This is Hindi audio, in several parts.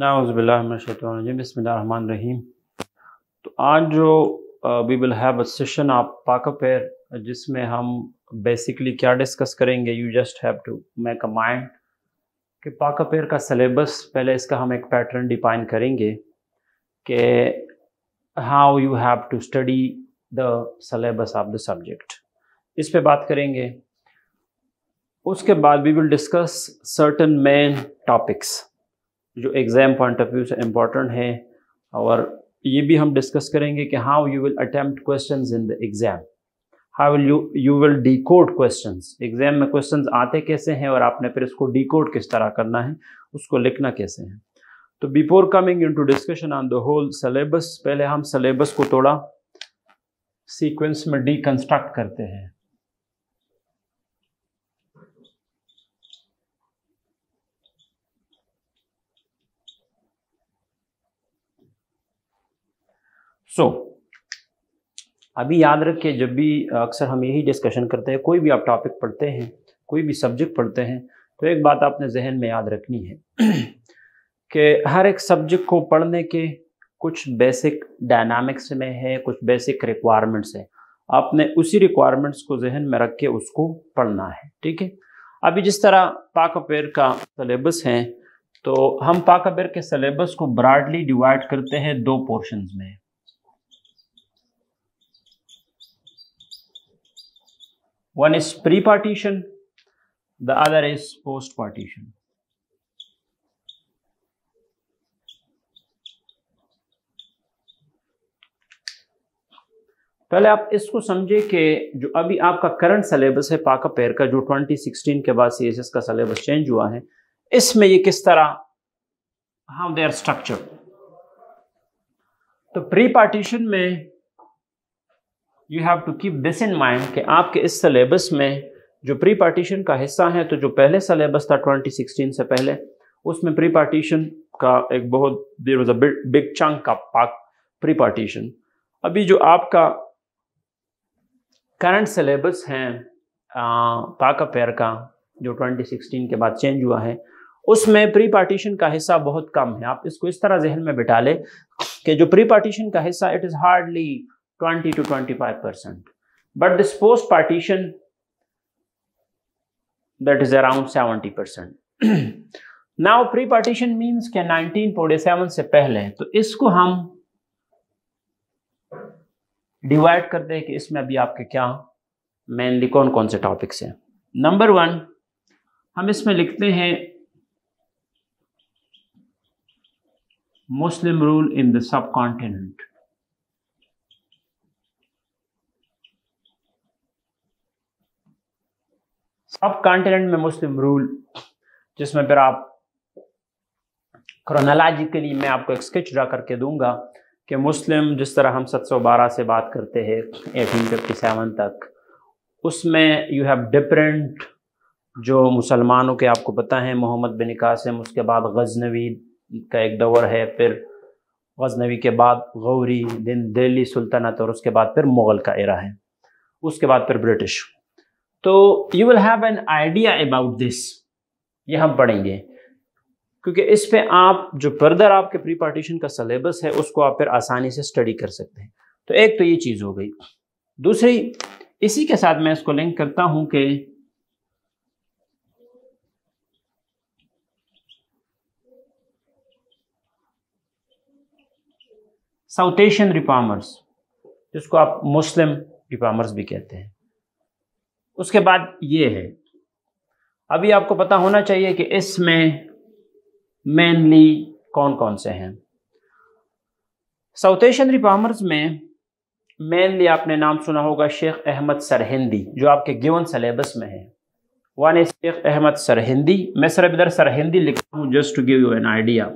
नाउज़बिल्लाशतरजीम बसमान रहीम तो आज जो we will have a session आप पाकअप है जिसमें हम बेसिकली क्या डिस्कस करेंगे you just have to make a mind कि पाकअप एयर का सिलेबस पहले इसका हम एक पैटर्न डिफाइन करेंगे कि how you have to study the syllabus of the subject इस पे बात करेंगे उसके बाद we will discuss certain main topics जो एग्ज़ाम पॉइंट ऑफ व्यू से इम्पॉर्टेंट है और ये भी हम डिस्कस करेंगे कि how you will attempt question in the exam how will you you will decode question exam में क्वेश्चन आते कैसे हैं और आपने फिर इसको डी कोड किस तरह करना है उसको लिखना कैसे है तो before coming into discussion on the whole syllabus पहले हम सिलेबस को थोड़ा सीक्वेंस में कंस्ट्रक्ट करते हैं सो so, अभी याद रखिए जब भी अक्सर हम यही डिस्कशन करते हैं कोई भी आप टॉपिक पढ़ते हैं कोई भी सब्जेक्ट पढ़ते हैं तो एक बात आपने जहन में याद रखनी है कि हर एक सब्जेक्ट को पढ़ने के कुछ बेसिक डायनामिक्स में है कुछ बेसिक रिक्वायरमेंट्स हैं आपने उसी रिक्वायरमेंट्स को जहन में रख के उसको पढ़ना है ठीक है अभी जिस तरह पाक अपेयर का सलेबस है तो हम पाक अपेयर के सलेबस को ब्रॉडली डिवाइड करते हैं दो पोर्शन में One is pre-partition, the other is post-partition. पहले आप इसको समझे कि जो अभी आपका करंट सिलेबस है पाका पेयर का जो 2016 के बाद सी का सिलेबस चेंज हुआ है इसमें ये किस तरह हाउ दे आर स्ट्रक्चर तो प्री पार्टीशन में you have to keep this in mind कि आपके इस सलेबस में जो प्री पार्टीशन का हिस्सा है तो जो पहले सलेबस था 2016 से पहले उसमें प्री पार्टीशन का एक बहुत there was a big chunk का पाक प्री पार्टीशन अभी जो आपका करंट सिलेबस है पाक पेयर का जो 2016 के बाद चेंज हुआ है उसमें प्री पार्टीशन का हिस्सा बहुत कम है आप इसको इस तरह जहन में बिठा लें कि जो प्री पार्टीशन का हिस्सा it is hardly 20 to 25%. But this post partition that is around 70%. Now pre partition means के 1947 से पहले तो इसको हम डिवाइड कर दें कि इसमें अभी आपके क्या मेनली कौन कौन से टॉपिक्स हैं नंबर वन हम इसमें लिखते हैं Muslim rule in the subcontinent अब कॉन्टिनेंट में मुस्लिम रूल जिसमें फिर आप क्रोनोलॉजिकली मैं आपको एक स्केच ड्रा करके दूंगा कि मुस्लिम जिस तरह हम 712 से बात करते हैं सेवन तक उसमें यू हैव डिफरेंट जो मुसलमानों के आपको पता है मोहम्मद बिन कासिम उसके बाद गजनवी का एक दौर है फिर गजनवी के बाद गौरी दिन दिल्ली सुल्तनत और उसके बाद फिर मुग़ल का एरा है उसके बाद फिर ब्रिटिश तो you will have an idea about this ये हम पढ़ेंगे क्योंकि इस पे आप जो फर्दर आपके प्री पार्टीशन का सिलेबस है उसको आप फिर आसानी से स्टडी कर सकते हैं तो एक तो ये चीज़ हो गई दूसरी इसी के साथ मैं इसको लिंक करता हूं कि साउथ एशियन रिफॉर्मर्स जिसको आप मुस्लिम रिफॉर्मर्स भी कहते हैं उसके बाद ये है अभी आपको पता होना चाहिए कि इसमें मेनली कौन कौन से हैं साउथ एशियन रिफार्मर्स में मेनली आपने नाम सुना होगा शेख अहमद सरहिंदी जो आपके गिवन सलेबस में है वन ए शेख अहमद सरहिंदी मैं सर इधर सरहिंदी लिखता हूँ just to give you an idea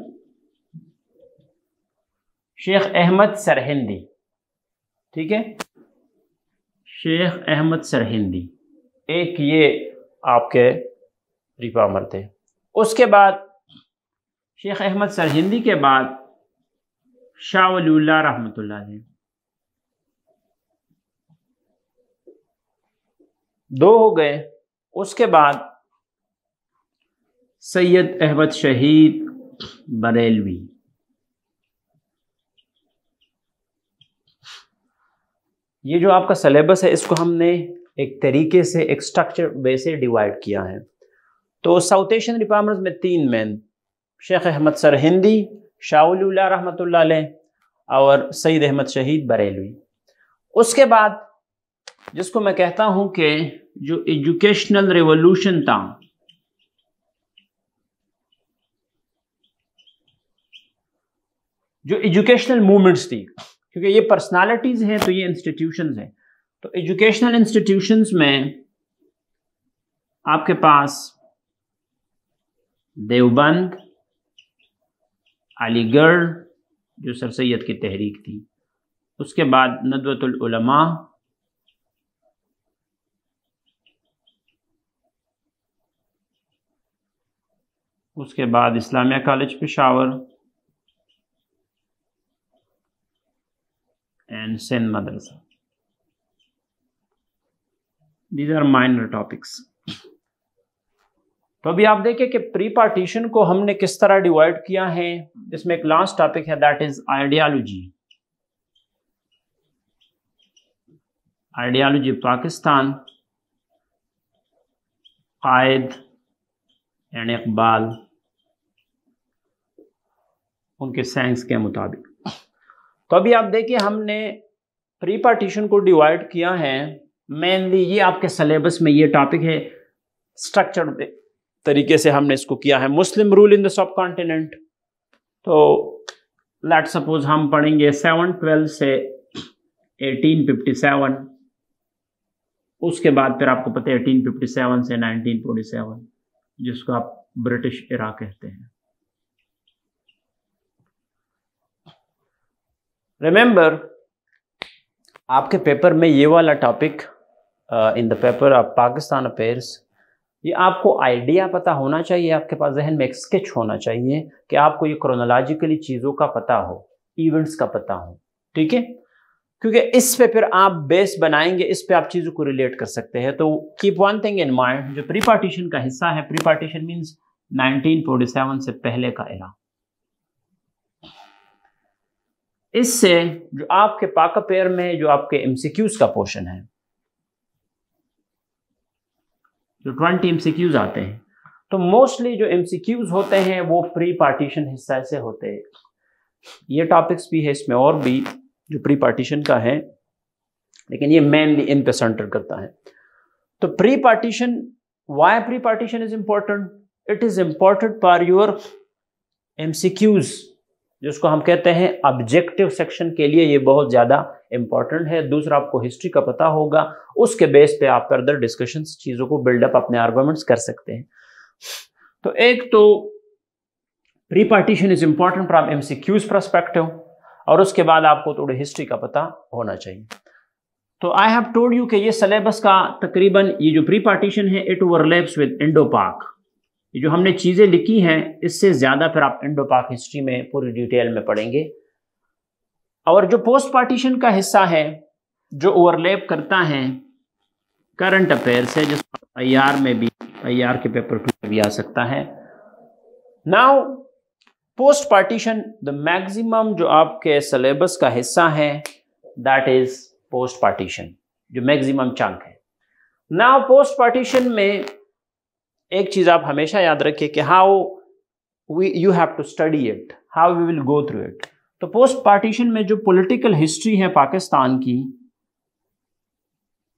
Sheikh Ahmad Sirhindi ठीक है शेख अहमद सरहिंदी एक ये आपके रिपामर थे उसके बाद शेख अहमद सरजिंदी के बाद शाह वलील्ला ने दो हो गए उसके बाद सैयद अहमद शहीद बरेलवी ये जो आपका सलेबस है इसको हमने एक तरीके से एक स्ट्रक्चर वैसे डिवाइड किया है तो साउथ एशियन रिफार्मर्स में तीन मैन शेख अहमद सर हिंदी शाहला रहमत और सईद अहमद शहीद बरेलवी उसके बाद जिसको मैं कहता हूं कि जो एजुकेशनल रिवोल्यूशन था जो एजुकेशनल मूवमेंट्स थी क्योंकि ये पर्सनालिटीज़ हैं तो ये इंस्टीट्यूशंस हैं तो एजुकेशनल इंस्टीट्यूशंस में आपके पास देवबंद अलीगढ़ जो सर सैद की तहरीक थी उसके बाद नदवतुलमा उसके बाद Islamia college Peshawar and Sindh Madrasa these are minor topics तो अभी आप देखिए कि प्री पार्टीशन को हमने किस तरह डिवाइड किया है इसमें एक लास्ट टॉपिक है that is ideology ideology Pakistan Quaid and Iqbal उनके साइंस के मुताबिक तो अभी आप देखिए हमने प्री पार्टीशन को डिवाइड किया है मेनली ये आपके सिलेबस में ये टॉपिक है स्ट्रक्चर तरीके से हमने इसको किया है Muslim rule in the subcontinent तो लेट सपोज हम पढ़ेंगे सेवन ट्वेल्व से एटीन फिफ्टी सेवन उसके बाद फिर आपको पता है एटीन फिफ्टी सेवन से नाइनटीन फोर्टी सेवन जिसको आप ब्रिटिश इरा कहते हैं रिमेंबर आपके पेपर में ये वाला topic in the paper of Pakistan affairs ये आपको आइडिया पता होना चाहिए आपके पास जहन में एक स्केच होना चाहिए कि आपको ये क्रोनोलॉजिकली चीज़ों का पता हो इवेंट्स का पता हो ठीक है क्योंकि इस पे फिर आप बेस बनाएंगे इस पे आप चीज़ों को रिलेट कर सकते हैं तो keep one thing in mind जो प्री पार्टीशन का हिस्सा है प्री पार्टीशन मीन्स सेवन से पहले का इरा इससे जो आपके पाक पेयर में जो आपके एमसीक्यूज का पोर्शन है जो ट्वेंटी एम आते हैं तो मोस्टली जो एम होते हैं वो प्री पार्टीशन हिस्सा से होते हैं ये टॉपिक्स भी है इसमें और भी जो प्री पार्टीशन का है लेकिन ये मेनली इन पे सेंटर करता है तो pre partition why pre partition is important it is important for your M C Qs जिसको हम कहते हैं ऑब्जेक्टिव सेक्शन के लिए ये बहुत ज़्यादा इंपॉर्टेंट है दूसरा आपको हिस्ट्री का पता होगा उसके बेस पे आप फर्दर डिस्कशन चीज़ों को बिल्डअप अपने आर्गूमेंट्स कर सकते हैं तो एक तो pre partition is important from M C Qs perspective और उसके बाद आपको थोड़ी हिस्ट्री का पता होना चाहिए तो आई हैव टोल्ड यू कि ये सिलेबस का तकरीबन ये जो प्री पार्टीशन है it overlaps with Indo Pak जो हमने चीज़ें लिखी हैं इससे ज़्यादा फिर आप इंडो पाक हिस्ट्री में पूरी डिटेल में पढ़ेंगे और जो पोस्ट पार्टीशन का हिस्सा है जो ओवरलैप करता है करंट अफेयर से जिस आई आर में भी आई आर के पेपर टू में भी आ सकता है now post partition the maximum जो आपके सिलेबस का हिस्सा है दैट इज पोस्ट पार्टीशन जो मैक्सिमम चंक है नाउ पोस्ट पार्टीशन में एक चीज़ आप हमेशा याद रखिए कि how we you have to study it how we will go through it तो पोस्ट पार्टीशन में जो पॉलिटिकल हिस्ट्री है पाकिस्तान की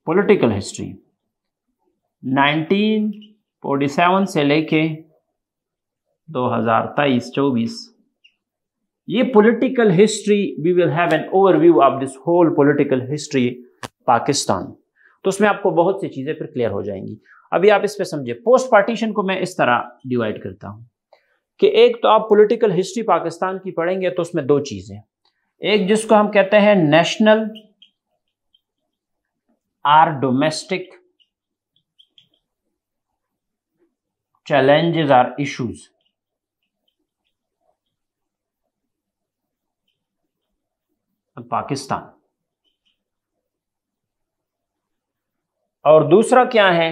पॉलिटिकल हिस्ट्री 1947 से लेके 2023-24 ये political history we will have an overview of this whole political history Pakistan तो उसमें आपको बहुत सी चीज़ें फिर क्लियर हो जाएंगी अभी आप इस पर समझे पोस्ट पार्टीशन को मैं इस तरह डिवाइड करता हूं कि एक तो आप पॉलिटिकल हिस्ट्री पाकिस्तान की पढ़ेंगे तो उसमें दो चीज़ें एक जिसको हम कहते हैं national or domestic challenges or issues Pakistan और दूसरा क्या है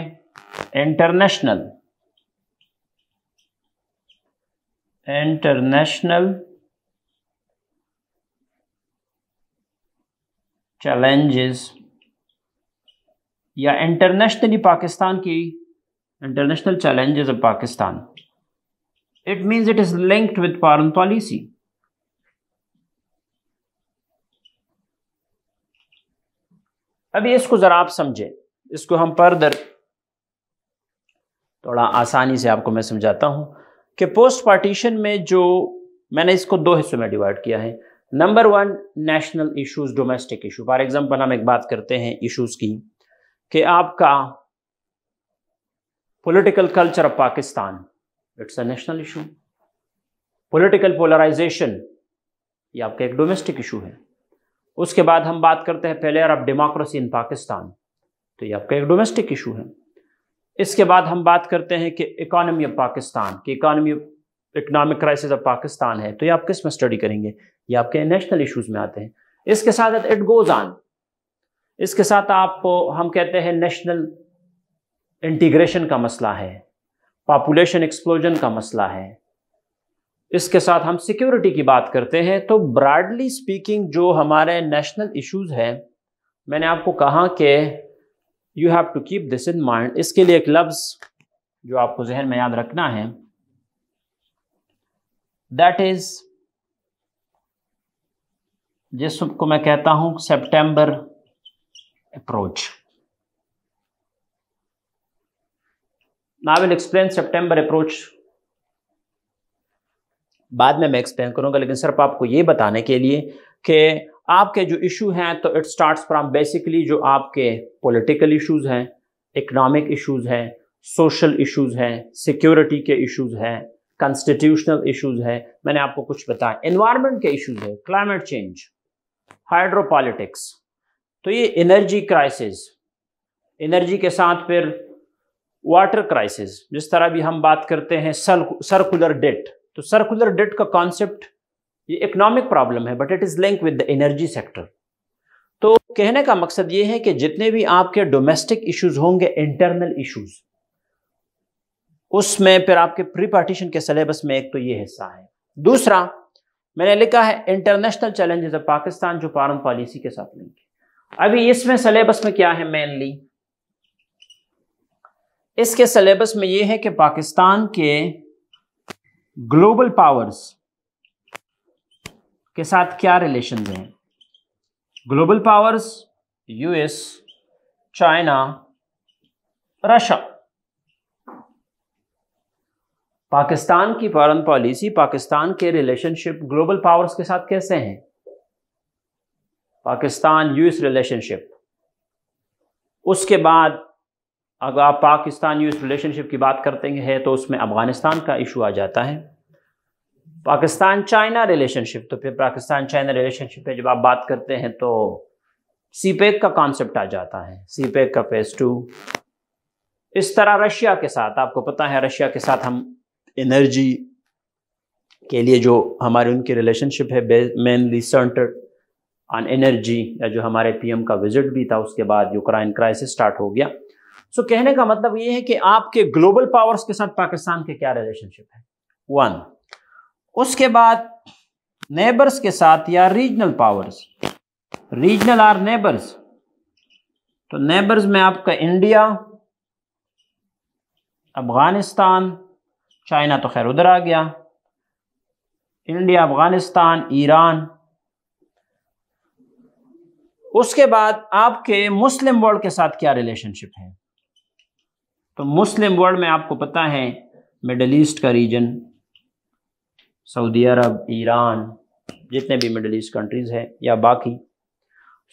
इंटरनेशनल इंटरनेशनल चैलेंजेस या इंटरनेशनली पाकिस्तान की international challenges of Pakistan it means it is linked with foreign policy अभी इसको ज़रा आप समझें इसको हम फर्दर थोड़ा आसानी से आपको मैं समझाता हूँ कि पोस्ट पार्टीशन में जो मैंने इसको दो हिस्सों में डिवाइड किया है number one national issues domestic issue for example हम एक बात करते हैं इश्यूज की कि आपका political culture of Pakistan it's a national issue political polarisation ये आपका एक डोमेस्टिक इशू है उसके बाद हम बात करते हैं failure of democracy in Pakistan तो ये आपका एक डोमेस्टिक इशू है इसके बाद हम बात करते हैं कि इकोनॉमी ऑफ पाकिस्तान की economy economic crisis of Pakistan है तो ये आप किस में स्टडी करेंगे ये आपके नेशनल इश्यूज में आते हैं इसके साथ इट गोज ऑन इसके साथ आप हम कहते हैं नेशनल इंटीग्रेशन का मसला है पॉपुलेशन एक्सप्लोजन का मसला है इसके साथ हम सिक्योरिटी की बात करते हैं तो ब्रॉडली स्पीकिंग जो हमारे नेशनल इश्यूज हैं मैंने आपको कहा कि you have to keep this in mind इसके लिए एक लफ्ज जो आपको जहन में याद रखना है दैट इज जिसको मैं कहता हूं सेप्टेंबर अप्रोच ना विल एक्सप्लेन सेप्टेंबर अप्रोच बाद में मैं एक्सप्लेन करूंगा लेकिन सिर्फ आपको ये बताने के लिए कि आपके जो इशू हैं तो इट स्टार्ट्स फ्रॉम बेसिकली जो आपके पॉलिटिकल इश्यूज हैं इकोनॉमिक इश्यूज हैं सोशल इश्यूज हैं सिक्योरिटी के इश्यूज हैं कॉन्स्टिट्यूशनल इश्यूज हैं मैंने आपको कुछ बताया इन्वायरमेंट के इश्यूज हैं क्लाइमेट चेंज हाइड्रोपॉलिटिक्स तो ये एनर्जी क्राइसिस एनर्जी के साथ फिर वाटर क्राइसिस जिस तरह भी हम बात करते हैं सर्कुलर डेट तो सर्कुलर डेट का कॉन्सेप्ट ये इकोनॉमिक प्रॉब्लम है but it is link with the energy sector तो कहने का मकसद ये है कि जितने भी आपके डोमेस्टिक इश्यूज होंगे इंटरनल इश्यूज उसमें फिर आपके प्री पार्टीशन के सिलेबस में एक तो ये हिस्सा है दूसरा मैंने लिखा है इंटरनेशनल चैलेंजेस ऑफ पाकिस्तान जो फॉरन पॉलिसी के साथ लिंक है अभी इसमें सिलेबस में क्या है मेनली इसके सिलेबस में ये है कि पाकिस्तान के ग्लोबल पावर्स के साथ क्या रिलेशन हैं global powers US China Russia Pakistan की फॉरन पॉलिसी पाकिस्तान के रिलेशनशिप ग्लोबल पावर्स के साथ कैसे हैं पाकिस्तान यूएस रिलेशनशिप उसके बाद अगर आप पाकिस्तान यूएस रिलेशनशिप की बात करते हैं तो उसमें अफ़गानिस्तान का इशू आ जाता है पाकिस्तान चाइना रिलेशनशिप तो फिर पाकिस्तान चाइना रिलेशनशिप पे जब आप बात करते हैं तो सीपेक e का कॉन्सेप्ट आ जाता है सीपेक e का फेज टू इस तरह रशिया के साथ आपको पता है रशिया के साथ हम एनर्जी के लिए जो हमारी उनकी रिलेशनशिप है मेनली सेंटर ऑन एनर्जी या जो हमारे पीएम का विजिट भी था उसके बाद यूक्राइन क्राइसिस स्टार्ट हो गया सो कहने का मतलब ये है कि आपके ग्लोबल पावर्स के साथ पाकिस्तान के क्या रिलेशनशिप है वन उसके बाद नेबर्स के साथ या regional powers regional or neighbours तो नेबर्स में आपका इंडिया अफ़गानिस्तान चाइना तो खैर उधर आ गया इंडिया अफ़गानिस्तान ईरान उसके बाद आपके मुस्लिम वर्ल्ड के साथ क्या रिलेशनशिप है तो मुस्लिम वर्ल्ड में आपको पता है मिडल ईस्ट का रीजन सऊदी अरब ईरान जितने भी मिडल ईस्ट कंट्रीज़ हैं या बाकी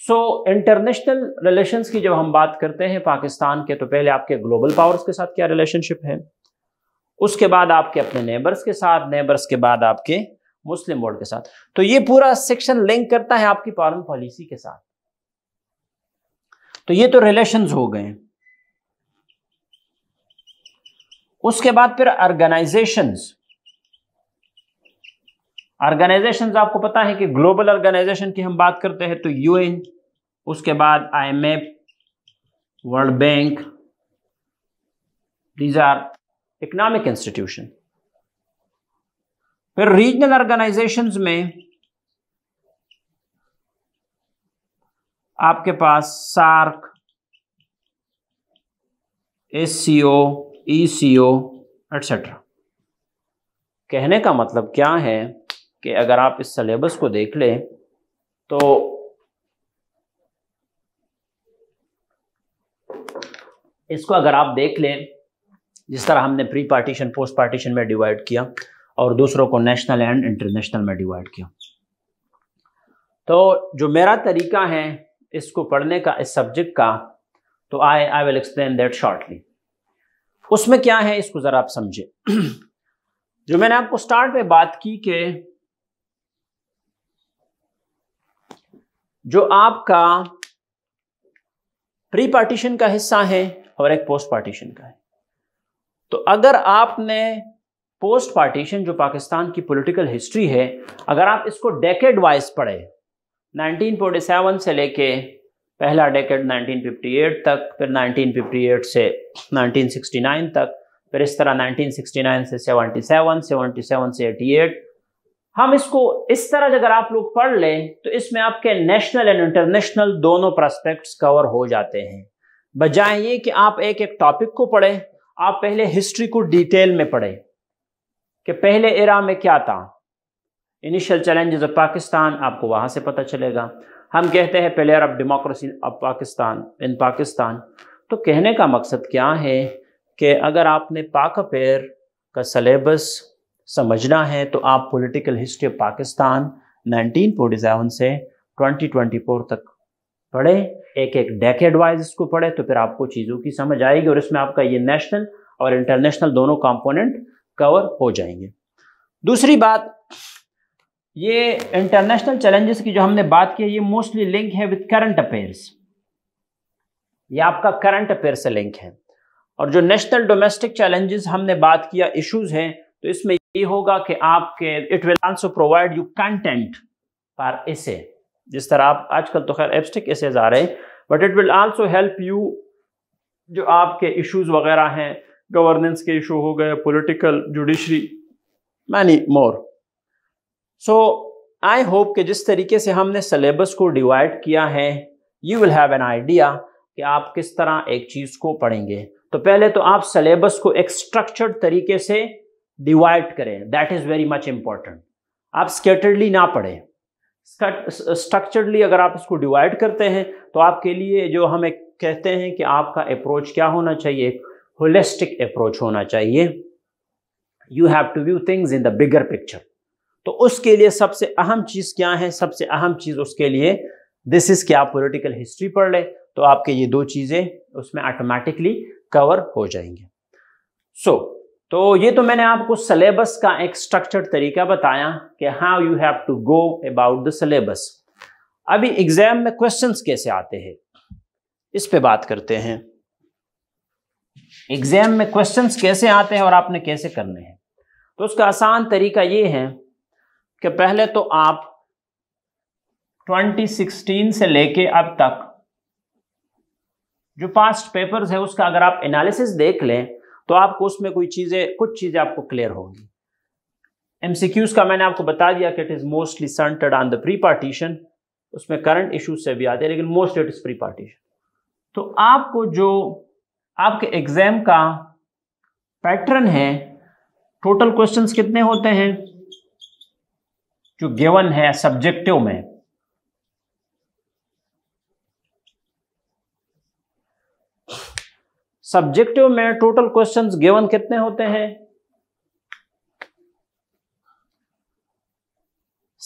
सो इंटरनेशनल रिलेशंस की जब हम बात करते हैं पाकिस्तान के तो पहले आपके ग्लोबल पावर्स के साथ क्या रिलेशनशिप है उसके बाद आपके अपने नेबर्स के साथ नेबर्स के बाद आपके मुस्लिम वर्ल्ड के साथ तो ये पूरा सेक्शन लिंक करता है आपकी फॉरन पॉलिसी के साथ तो ये तो रिलेशन हो गए उसके बाद फिर ऑर्गेनाइजेशंस ऑर्गेनाइजेशन आपको पता है कि ग्लोबल ऑर्गेनाइजेशन की हम बात करते हैं तो यूएन उसके बाद IMF World Bank these are economic institution फिर रीजनल ऑर्गेनाइजेशंस में आपके पास SAARC S C O E C O etcetera कहने का मतलब क्या है कि अगर आप इस सलेबस को देख लें तो इसको अगर आप देख लें जिस तरह हमने प्री पार्टीशन पोस्ट पार्टीशन में डिवाइड किया और दूसरों को नेशनल एंड इंटरनेशनल में डिवाइड किया तो जो मेरा तरीका है इसको पढ़ने का इस सब्जेक्ट का तो I I will explain that shortly उसमें क्या है इसको ज़रा आप समझे जो मैंने आपको स्टार्ट में बात की कि जो आपका प्री पार्टीशन का हिस्सा है और एक पोस्ट पार्टीशन का है तो अगर आपने पोस्ट पार्टीशन जो पाकिस्तान की पॉलिटिकल हिस्ट्री है अगर आप इसको डेकेड वाइज पढ़े 1947 से लेके पहला डेकेड 1958 तक फिर 1958 से 1969 तक फिर इस तरह 1969 से 77 77 से 88 हम इसको इस तरह अगर आप लोग पढ़ लें तो इसमें आपके नेशनल एंड इंटरनेशनल दोनों प्रॉस्पेक्ट्स कवर हो जाते हैं बजाय ये कि आप एक एक टॉपिक को पढ़ें आप पहले हिस्ट्री को डिटेल में पढ़ें कि पहले इरा में क्या था इनिशियल चैलेंजेस ऑफ पाकिस्तान आपको वहां से पता चलेगा हम कहते हैं player of democracy of Pakistan in Pakistan तो कहने का मकसद क्या है कि अगर आपने पाक अपेयर का सलेबस समझना है तो आप पॉलिटिकल हिस्ट्री ऑफ पाकिस्तान 1947 से 2024 तक पढ़े एक एक डेकेड वाइज इसको पढ़े तो फिर आपको चीज़ों की समझ आएगी और इसमें आपका ये नेशनल और इंटरनेशनल दोनों कंपोनेंट कवर हो जाएंगे दूसरी बात ये इंटरनेशनल चैलेंजेस की जो हमने बात की ये मोस्टली लिंक है विद करंट अफेयर्स ये आपका करंट अफेयर से लिंक है और जो नेशनल डोमेस्टिक चैलेंजेस हमने बात किया इश्यूज हैं तो इसमें ये होगा कि आपके it will also provide you content पर एसे जिस तरह आप आजकल तो खैर एपस्टिक एसेज आ रहे हैं but it will also help you जो आपके इश्यूज वगैरह हैं गवर्नेंस के इशू हो गए political judiciary many more so I hope कि जिस तरीके से हमने सिलेबस को डिवाइड किया है you will have an idea कि आप किस तरह एक चीज़ को पढ़ेंगे तो पहले तो आप सिलेबस को एक स्ट्रक्चर्ड तरीके से डिवाइड करें that is very much important आप स्केटर्डली ना पढ़ें स्ट्रक्चरली अगर आप इसको डिवाइड करते हैं तो आपके लिए जो हमें कहते हैं कि आपका अप्रोच क्या होना चाहिए एक होलिस्टिक अप्रोच होना चाहिए you have to view things in the bigger picture तो उसके लिए सबसे अहम चीज़ क्या है सबसे अहम चीज़ उसके लिए दिस इज़ क्या आप हिस्ट्री पढ़ ले तो आपके ये दो चीज़ें उसमें ऑटोमेटिकली कवर हो जाएंगे सो so, तो ये तो मैंने आपको सिलेबस का एक स्ट्रक्चर्ड तरीका बताया कि how you have to go about the syllabus अभी एग्जाम में क्वेश्चंस कैसे आते हैं इस पे बात करते हैं एग्जाम में क्वेश्चंस कैसे आते हैं और आपने कैसे करने हैं तो उसका आसान तरीका ये है कि पहले तो आप 2016 से लेके अब तक जो पास्ट पेपर्स है उसका अगर आप एनालिसिस देख लें तो आपको उसमें कोई चीज़ें कुछ चीज़ें आपको क्लियर होगी एमसीक्यूज का मैंने आपको बता दिया कि it is mostly centred on the pre partition उसमें करंट इश्यूज से भी आते हैं लेकिन most it is pre partition तो आपको जो आपके एग्ज़ाम का पैटर्न है टोटल क्वेश्चंस कितने होते हैं जो गिवन है सब्जेक्टिव में सब्जेक्टिव में टोटल क्वेश्चंस गिवन कितने होते हैं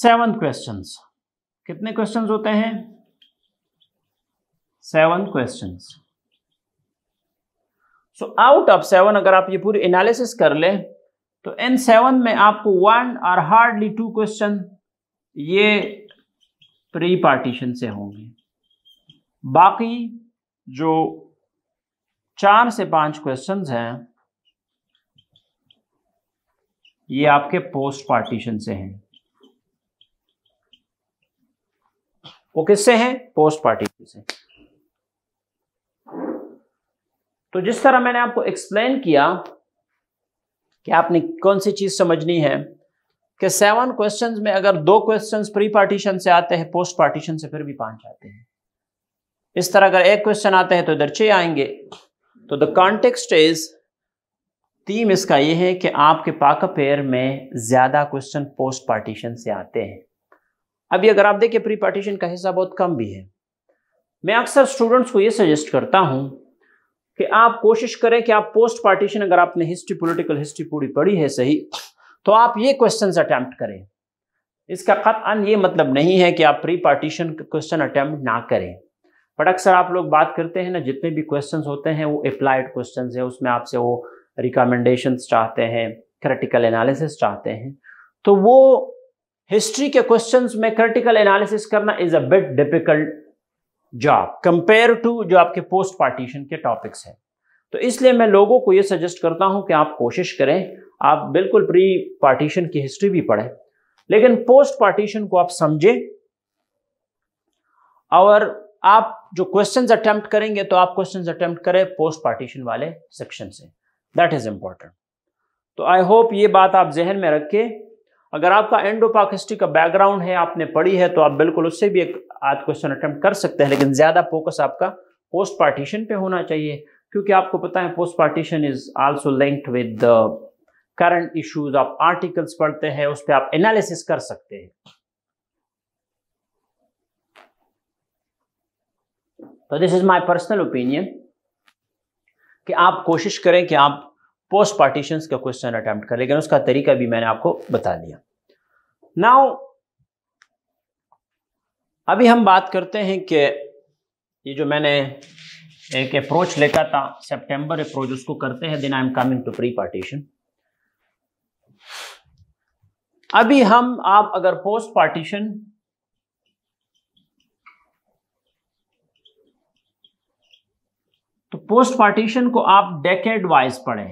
सेवन क्वेश्चंस कितने क्वेश्चंस होते हैं seven questions so out of seven अगर आप ये पूरी एनालिसिस कर ले तो इन सेवन में आपको वन और हार्डली टू क्वेश्चन ये प्री पार्टीशन से होंगे बाकी जो चार से पांच क्वेश्चंस हैं ये आपके पोस्ट पार्टीशन से हैं वो किससे हैं पोस्ट पार्टीशन से तो जिस तरह मैंने आपको एक्सप्लेन किया कि आपने कौन सी चीज समझनी है कि सेवन क्वेश्चंस में अगर दो क्वेश्चंस प्री पार्टीशन से आते हैं पोस्ट पार्टीशन से फिर भी पांच आते हैं इस तरह अगर एक क्वेश्चन आते हैं तो इधर छह आएंगे तो द कॉन्टेक्स्ट इज थीम इसका ये है कि आपके पाकअप पेयर में ज़्यादा क्वेश्चन पोस्ट पार्टीशन से आते हैं अभी अगर आप देखें प्री पार्टीशन का हिस्सा बहुत कम भी है मैं अक्सर स्टूडेंट्स को ये सजेस्ट करता हूं कि आप कोशिश करें कि आप पोस्ट पार्टीशन अगर आपने हिस्ट्री पॉलिटिकल हिस्ट्री पूरी पढ़ी है सही तो आप ये क्वेश्चन अटैम्प्ट करें इसका कतअन ये मतलब नहीं है कि आप प्री पार्टीशन क्वेश्चन अटैम्प्ट ना करें बट अक्सर आप लोग बात करते हैं ना जितने भी क्वेश्चन होते हैं वो अप्लाइड क्वेश्चन है उसमें आपसे वो रिकमेंडेशन चाहते हैं क्रिटिकल एनालिसिस चाहते हैं तो वो हिस्ट्री के क्वेश्चंस में क्रिटिकल एनालिसिस करना is a bit difficult job compare to जो आपके पोस्ट पार्टीशन के टॉपिक्स हैं तो इसलिए मैं लोगों को ये सजेस्ट करता हूं कि आप कोशिश करें आप बिल्कुल प्री पार्टीशन की हिस्ट्री भी पढ़ें लेकिन पोस्ट पार्टीशन को आप समझें और आप जो क्वेश्चंस अटेम्प्ट करेंगे तो आप क्वेश्चंस अटेम्प्ट करें पोस्ट पार्टीशन वाले सेक्शन से दैट इज इंपॉर्टेंट तो आई होप ये बात आप जहन में रखें अगर आपका एंडो पाक हिस्ट्री का बैकग्राउंड है आपने पढ़ी है तो आप बिल्कुल उससे भी एक आज क्वेश्चन अटेम्प्ट कर सकते हैं लेकिन ज़्यादा फोकस आपका पोस्ट पार्टीशन पे होना चाहिए क्योंकि आपको पता है post partition is also linked with current issues आप आर्टिकल्स पढ़ते हैं उस पर आप एनालिसिस कर सकते हैं तो this is my personal opinion कि आप कोशिश करें कि आप पोस्ट पार्टीशन का क्वेश्चन अटैम्प्ट करें लेकिन उसका तरीका भी मैंने आपको बता दिया नाउ अभी हम बात करते हैं कि ये जो मैंने एक अप्रोच लेखा था सेप्टेम्बर अप्रोच उसको करते हैं दिन I am coming to pre partition अभी हम आप अगर पोस्ट पार्टीशन पोस्ट पार्टीशन को आप डेकेड वाइज पढ़ें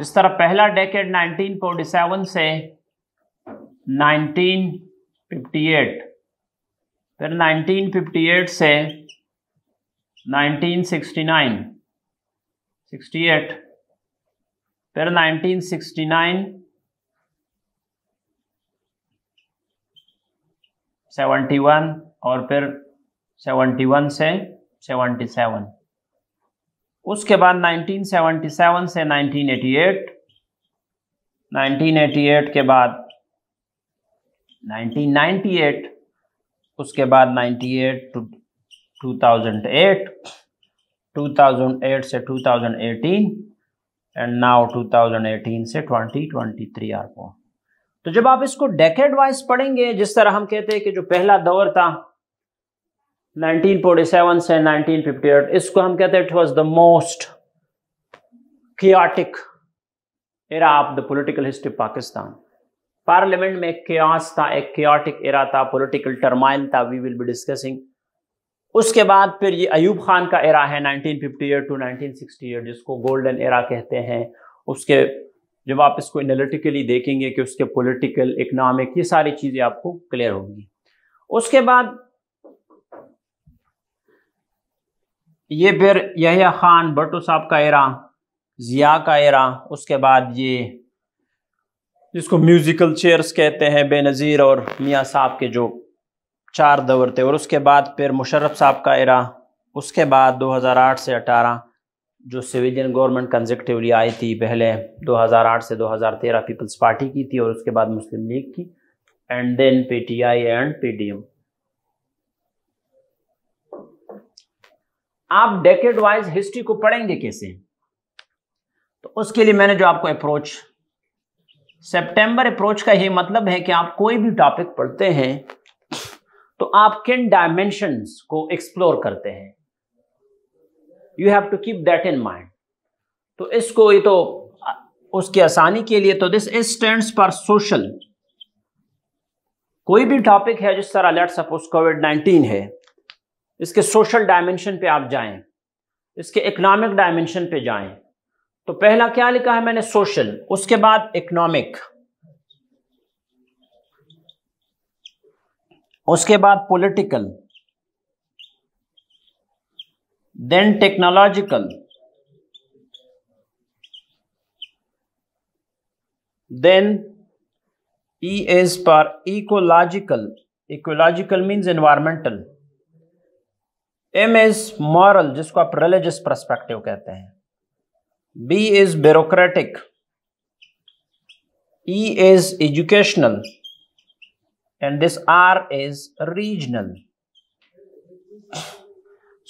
इस तरह पहला डेकेड 1947 से 1958 फिर 1958 से 1969 68 फिर 1969 सेवेंटी वन और फिर सेवनटी वन से सेवनटी सेवन उसके बाद नाइनटीन सेवनटी सेवन से nineteen eighty eight nineteen eighty eight के बाद नाइनटीन नाइन्टी एट उसके बाद ninety eight two two thousand eight two thousand eight से two thousand eighteen and now two thousand eighteen से twenty twenty three or four तो जब आप इसको डेकेड वाइज पढ़ेंगे जिस तरह हम कहते हैं कि जो पहला दौर था 1947 से 1958 इसको हम कहते हैं it was the most chaotic era of the political history Pakistan parliament में एक था एक क्याटिक एरा था पॉलिटिकल टर्माइल था वी विल बी डिस्कसिंग उसके बाद फिर ये अयूब खान का एरा है 1958 टू 1968 जिसको गोल्डन एरा कहते हैं उसके जब आप इसको एनालिटिकली देखेंगे कि उसके पॉलिटिकल इकनॉमिक ये सारी चीज़ें आपको क्लियर होंगी उसके बाद ये फिर यहा खान भट्टो साहब का एरा ज़िया का एरा उसके बाद ये जिसको म्यूज़िकल चेयर्स कहते हैं बेनज़ीर और मियाँ साहब के जो चार दौर थे और उसके बाद फिर मुशर्रफ साहब का एरा उसके बाद 2008 से जो सिविलियन गवर्नमेंट कंजेक्टिवली आई थी पहले 2008 से 2013 पीपल्स पार्टी की थी और उसके बाद मुस्लिम लीग की and then PTI and PDM आप डेकेड वाइज हिस्ट्री को पढ़ेंगे कैसे तो उसके लिए मैंने जो आपको अप्रोच सितंबर अप्रोच का ये मतलब है कि आप कोई भी टॉपिक पढ़ते हैं तो आप किन डायमेंशन को एक्सप्लोर करते हैं you have to keep that in mind तो इसको ये तो उसकी आसानी के लिए तो this is stand for social कोई भी टॉपिक है जिस तरह लेट सपोज कोविड नाइनटीन है इसके सोशल डायमेंशन पे आप जाएं इसके इकोनॉमिक डायमेंशन पे जाएं तो पहला क्या लिखा है मैंने सोशल उसके बाद इकोनॉमिक उसके बाद political then technological then e is for ecological ecological means environmental m is moral जिसको आप religious perspective कहते हैं b is bureaucratic e is educational and this r is regional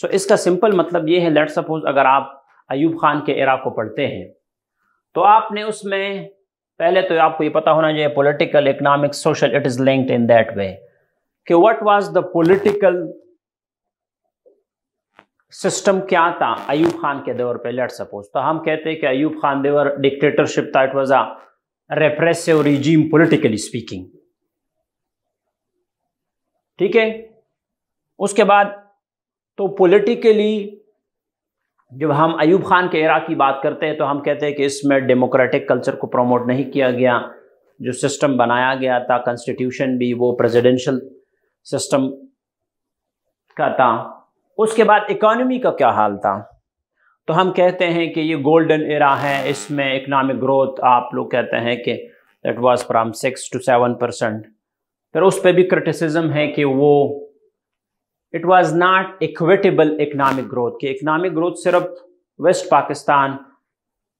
so so, इसका सिंपल मतलब ये है लेट सपोज अगर आप अयूब खान के इरा को पढ़ते हैं तो आपने उसमें पहले तो आपको ये पता होना चाहिए political economic social it is linked in that way कि what was the political system क्या था अयूब खान के दौर पे लेट सपोज तो हम कहते हैं कि अयूब खान देवर डिक्टेटरशिप था it was a repressive regime politically speaking ठीक है उसके बाद तो पॉलिटिकली जब हम अयूब खान के इरा की बात करते हैं तो हम कहते हैं कि इसमें डेमोक्रेटिक कल्चर को प्रमोट नहीं किया गया जो सिस्टम बनाया गया था कॉन्स्टिट्यूशन भी वो प्रेसिडेंशियल सिस्टम का था उसके बाद इकोनॉमी का क्या हाल था तो हम कहते हैं कि ये गोल्डन एरा है इसमें इकनॉमिक ग्रोथ आप लोग कहते हैं कि that was from six to seven percent फिर उस पर भी क्रिटिसिज्म है कि वो it was not equitable economic growth कि इकनॉमिक ग्रोथ सिर्फ वेस्ट पाकिस्तान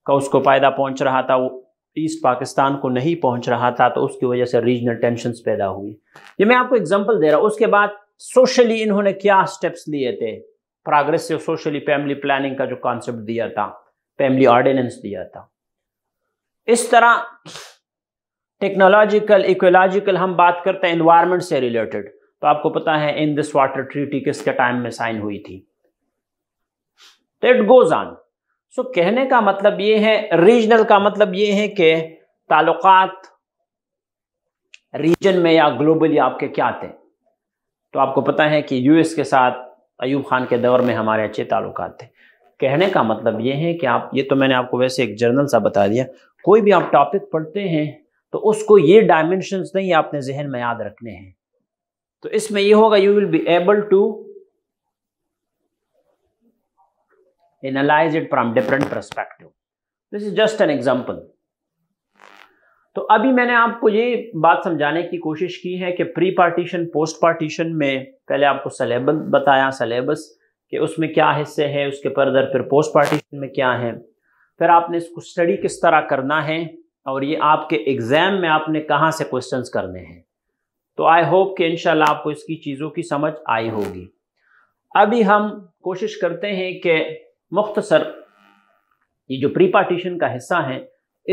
का उसको फ़ायदा पहुंच रहा था वो ईस्ट पाकिस्तान को नहीं पहुंच रहा था तो उसकी वजह से रीजनल टेंशन पैदा हुई ये मैं आपको एग्जाम्पल दे रहा हूँ उसके बाद सोशली इन्होंने क्या स्टेप्स लिए थे प्रोग्रेसिव सोशली फैमिली प्लानिंग का जो कॉन्सेप्ट दिया था फैमिली ऑर्डिनेंस दिया था इस तरह टेक्नोलॉजिकल इकोलॉजिकल हम बात करते हैं इन्वायरमेंट से रिलेटेड तो आपको पता है इन दिस वाटर ट्रीटी किसके टाइम में साइन हुई थी इट गोज ऑन सो कहने का मतलब ये है रीजनल का मतलब ये है कि ताल्लुकात रीजन में या ग्लोबली आपके क्या थे तो आपको पता है कि यूएस के साथ अयूब खान के दौर में हमारे अच्छे ताल्लुकात थे कहने का मतलब ये है कि आप ये तो मैंने आपको वैसे एक जर्नल सा बता दिया कोई भी आप टॉपिक पढ़ते हैं तो उसको ये डायमेंशन नहीं आपने जहन में याद रखने हैं तो इसमें ये होगा you will be able to analyse it from different perspective this is just an example तो अभी मैंने आपको ये बात समझाने की कोशिश की है कि प्री पार्टीशन पोस्ट पार्टीशन में पहले आपको सलेबस बताया सलेबस कि उसमें क्या हिस्से हैं उसके फर्दर फिर पोस्ट पार्टीशन में क्या है फिर आपने इसको स्टडी किस तरह करना है और ये आपके एग्ज़ाम में आपने कहाँ से क्वेश्चंस करने हैं तो आई होप कि इनशाला आपको इसकी चीज़ों की समझ आई होगी अभी हम कोशिश करते हैं कि मुख्तसर ये जो प्री पार्टीशन का हिस्सा है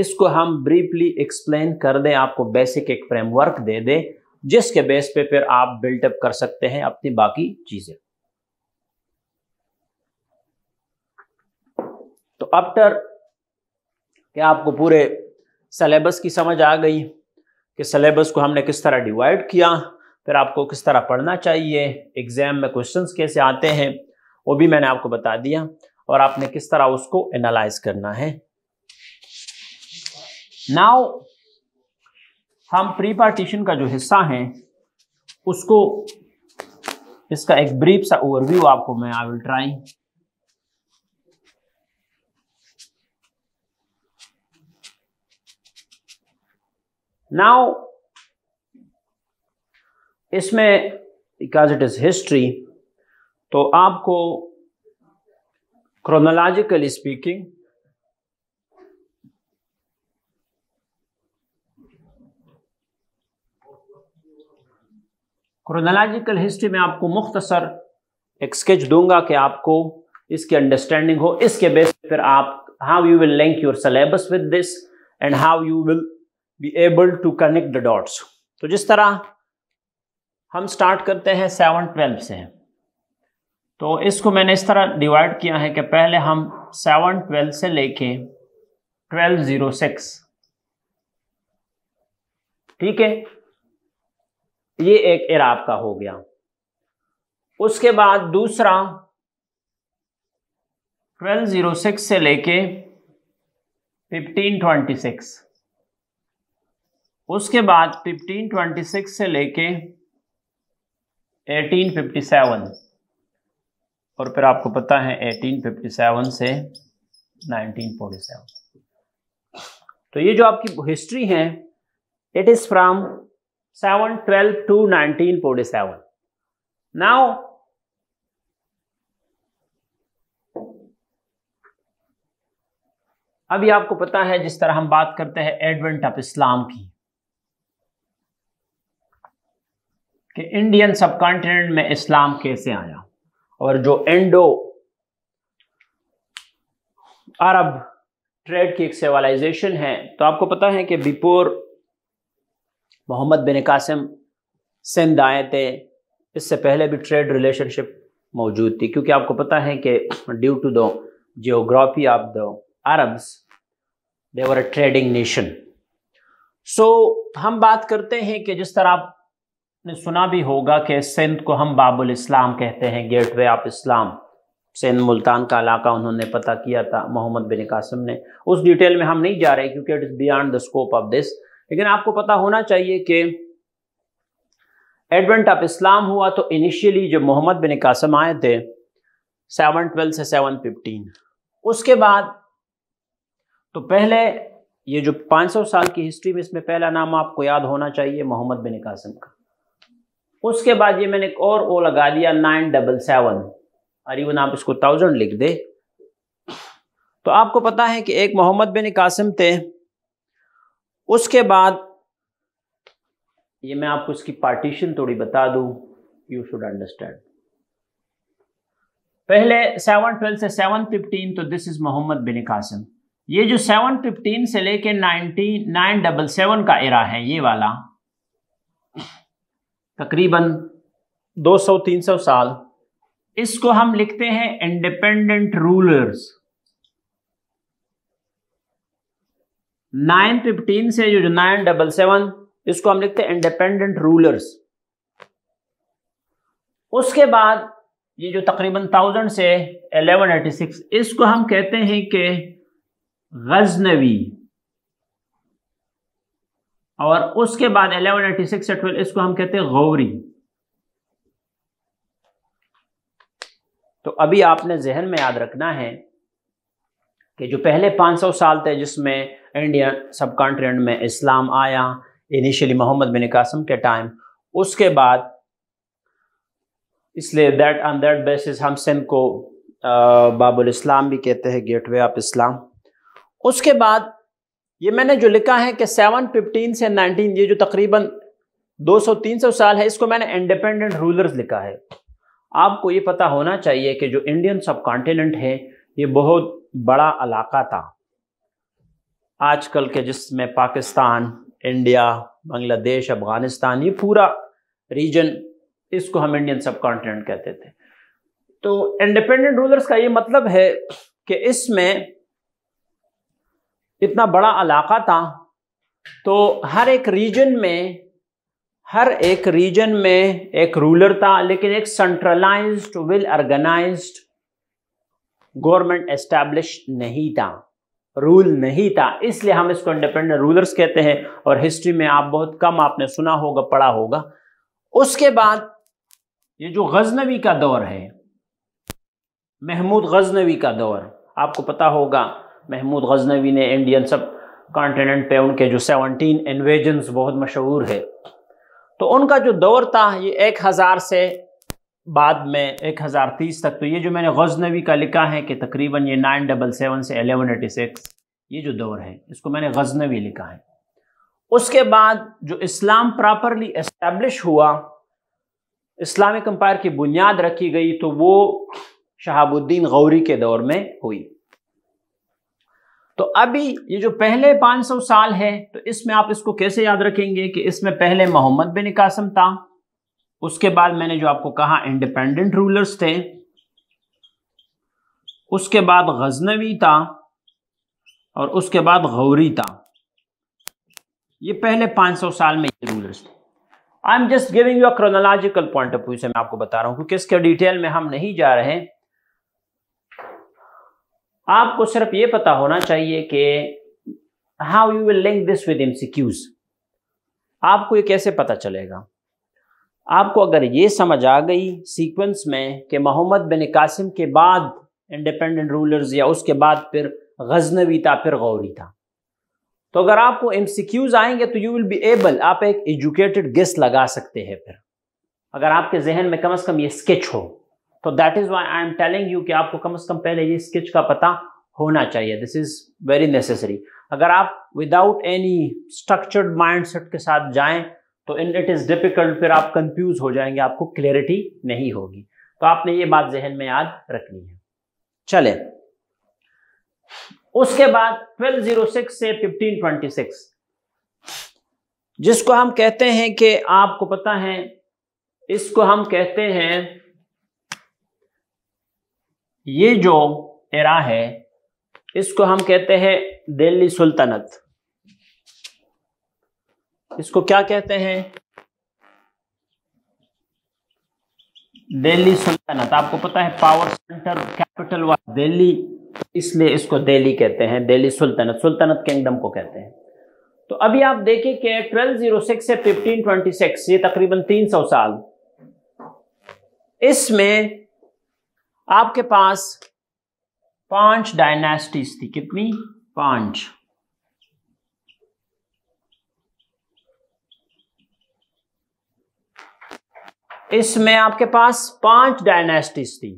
इसको हम ब्रीफली एक्सप्लेन कर दें आपको बेसिक एक फ्रेमवर्क दे दें जिसके बेस पे फिर आप बिल्टअप कर सकते हैं अपनी बाकी चीज़ें तो आफ्टर क्या आपको पूरे सिलेबस की समझ आ गई कि सिलेबस को हमने किस तरह डिवाइड किया फिर आपको किस तरह पढ़ना चाहिए एग्जाम में क्वेश्चंस कैसे आते हैं वो भी मैंने आपको बता दिया और आपने किस तरह उसको एनालाइज करना है नाउ हम प्री पार्टीशन का जो हिस्सा है उसको इसका एक ब्रीफ सा ओवरव्यू आपको मैं आई विल ट्राई नाउ इसमें बिकॉज इट इज हिस्ट्री तो आपको क्रोनोलॉजिकली स्पीकिंग क्रोनोलॉजिकल हिस्ट्री में आपको मुख्तसर एक स्केच दूंगा कि आपको इसकी अंडरस्टैंडिंग हो इसके बेस पर आप how you will link your syllabus with this and how you will be able to connect the dots तो जिस तरह हम स्टार्ट करते हैं सेवन ट्वेल्व से तो इसको मैंने इस तरह डिवाइड किया है कि पहले हम सेवन ट्वेल्व से लेके ट्वेल्व ज़ीरो सिक्स ठीक है ये एक इराब का हो गया उसके बाद दूसरा 1206 से लेके 1526 उसके बाद 1526 से लेके 1857 और फिर आपको पता है 1857 से 1947 तो ये जो आपकी हिस्ट्री है it is from 712 to 1947 now अभी आपको पता है जिस तरह हम बात करते हैं एडवेंट ऑफ इस्लाम की कि इंडियन सब कॉन्टिनेंट में इस्लाम कैसे आया और जो इंडो अरब ट्रेड की एक सिविलाइजेशन है तो आपको पता है कि बिपोर मोहम्मद बिन कासिम सिंध आए थे इससे पहले भी ट्रेड रिलेशनशिप मौजूद थी क्योंकि आपको पता है कि due to the geography of the Arabs they were a trading nation so हम बात करते हैं कि जिस तरह आप आपने सुना भी होगा कि सिंध को हम बाबुल इस्लाम कहते हैं gateway of Islam Sindh Multan का इलाका उन्होंने पता किया था मोहम्मद बिन कासिम ने उस डिटेल में हम नहीं जा रहे क्योंकि it is beyond the scope of this लेकिन आपको पता होना चाहिए कि एडवेंट ऑफ इस्लाम हुआ तो इनिशियली जो मोहम्मद बिन कासिम आए थे सेवन ट्वेल्व से सेवन फिफ्टीन उसके बाद तो पहले ये जो 500 साल की हिस्ट्री में इसमें पहला नाम आपको याद होना चाहिए मोहम्मद बिन कासिम का उसके बाद ये मैंने एक और ओ लगा दिया नाइन डबल सेवन और इवन आप इसको थाउजेंड लिख दे तो आपको पता है कि एक मोहम्मद बिन कासिम थे उसके बाद ये मैं आपको इसकी पार्टीशन थोड़ी बता दू यू शुड अंडरस्टैंड पहले सेवन ट्वेल्व से सेवन फिफ्टीन तो दिस इज मोहम्मद बिन कासिम ये जो सेवन फिफ्टीन से लेके नाइनटी नाइन डबल सेवन का एरा है ये वाला तकरीबन 200-300 साल इसको हम लिखते हैं इंडिपेंडेंट रूलर्स नाइन फिफ्टीन से जो नाइन डबल सेवन इसको हम लिखते हैं इंडिपेंडेंट रूलर्स उसके बाद ये जो तकरीबन थाउजेंड से एलेवन एटी सिक्स इसको हम कहते हैं कि गजनवी और उसके बाद 1186 से 12 इसको हम कहते हैं गौरी तो अभी आपने जहन में याद रखना है कि जो पहले 500 साल थे जिसमें इंडिया सब कॉन्टिनेंट में इस्लाम आया इनिशियली मोहम्मद बिन कासम के टाइम उसके बाद इसलिए दैट ऑन दैट बेसिस हम सिंध को बाबुल इस्लाम भी कहते हैं गेटवे ऑफ इस्लाम उसके बाद ये मैंने जो लिखा है कि सेवन फिफ्टीन से नाइनटीन ये जो तकरीबन 200-300 साल है इसको मैंने इंडिपेंडेंट रूलर्स लिखा है आपको ये पता होना चाहिए कि जो इंडियन सब कॉन्टिनेंट है ये बहुत बड़ा इलाका था आजकल के जिसमें पाकिस्तान इंडिया बांग्लादेश अफगानिस्तान ये पूरा रीजन इसको हम इंडियन सब कॉन्टिनेंट कहते थे तो इंडिपेंडेंट रूलर्स का ये मतलब है कि इसमें इतना बड़ा इलाका था तो हर एक रीजन में हर एक रीजन में एक रूलर था लेकिन एक centralised well organised government establish नहीं था रूल नहीं था इसलिए हम इसको इंडिपेंडेंट रूलर्स कहते हैं और हिस्ट्री में आप बहुत कम आपने सुना होगा पढ़ा होगा उसके बाद ये जो गजनवी का दौर है महमूद गजनवी का दौर आपको पता होगा महमूद गजनवी ने इंडियन सब कॉन्टिनेंट पे उनके जो सेवनटीन इन्वेजन बहुत मशहूर है तो उनका जो दौर था ये एक हज़ार से बाद में एक हज़ार तीस तक तो ये जो मैंने गजनवी का लिखा है कि तकरीबन ये नाइन डबल सेवन से एलेवन एटी सिक्स ये जो दौर है इसको मैंने गजनवी लिखा है उसके बाद जो इस्लाम प्रॉपरली इस्टेब्लिश हुआ इस्लामिक अम्पायर की बुनियाद रखी गई तो वो शहाबुद्दीन गौरी के दौर में हुई तो अभी ये जो पहले 500 साल है तो इसमें आप इसको कैसे याद रखेंगे कि इसमें पहले मोहम्मद बिन कासम था उसके बाद मैंने जो आपको कहा इंडिपेंडेंट रूलर्स थे उसके बाद गजनवी था और उसके बाद गौरी था ये पहले 500 साल में ये रूलर्स थे I am just giving you a chronological point of view से मैं आपको बता रहा हूं क्योंकि इसके डिटेल में हम नहीं जा रहे हैं आपको सिर्फ ये पता होना चाहिए कि how you will link this with MCQs आपको ये कैसे पता चलेगा आपको अगर ये समझ आ गई सीक्वेंस में कि मोहम्मद बिन कासिम के बाद इंडिपेंडेंट रूलर्स या उसके बाद फिर गजनवी था फिर गौरी था तो अगर आपको एमसीक्यूज आएंगे तो यू विल बी एबल आप एक एजुकेटेड गेस्ट लगा सकते हैं फिर अगर आपके जहन में कम अज कम ये स्केच हो तो that is why I am telling you कि आपको कम से कम पहले ये स्केच का पता होना चाहिए दिस इज वेरी नेसेसरी अगर आप without any structured mind set के साथ जाएं तो इन इट इज़ डिफिकल्ट फिर आप कंफ्यूज हो जाएंगे आपको क्लियरिटी नहीं होगी तो आपने ये बात जहन में याद रखनी है चले उसके बाद 1206 से 1526 जिसको हम कहते हैं कि आपको पता है इसको हम कहते हैं ये जो एरा है इसको हम कहते हैं दिल्ली सुल्तनत इसको क्या कहते हैं दिल्ली सुल्तनत आपको पता है पावर सेंटर कैपिटल वा दिल्ली इसलिए इसको दिल्ली कहते हैं दिल्ली सुल्तनत सुल्तनत किंगडम को कहते हैं तो अभी आप देखिए कि 1206 से 1526 ये तकरीबन 300 साल इसमें आपके पास पांच डायनेस्टीज थी कितनी पांच इसमें आपके पास पांच डायनेस्टीज थी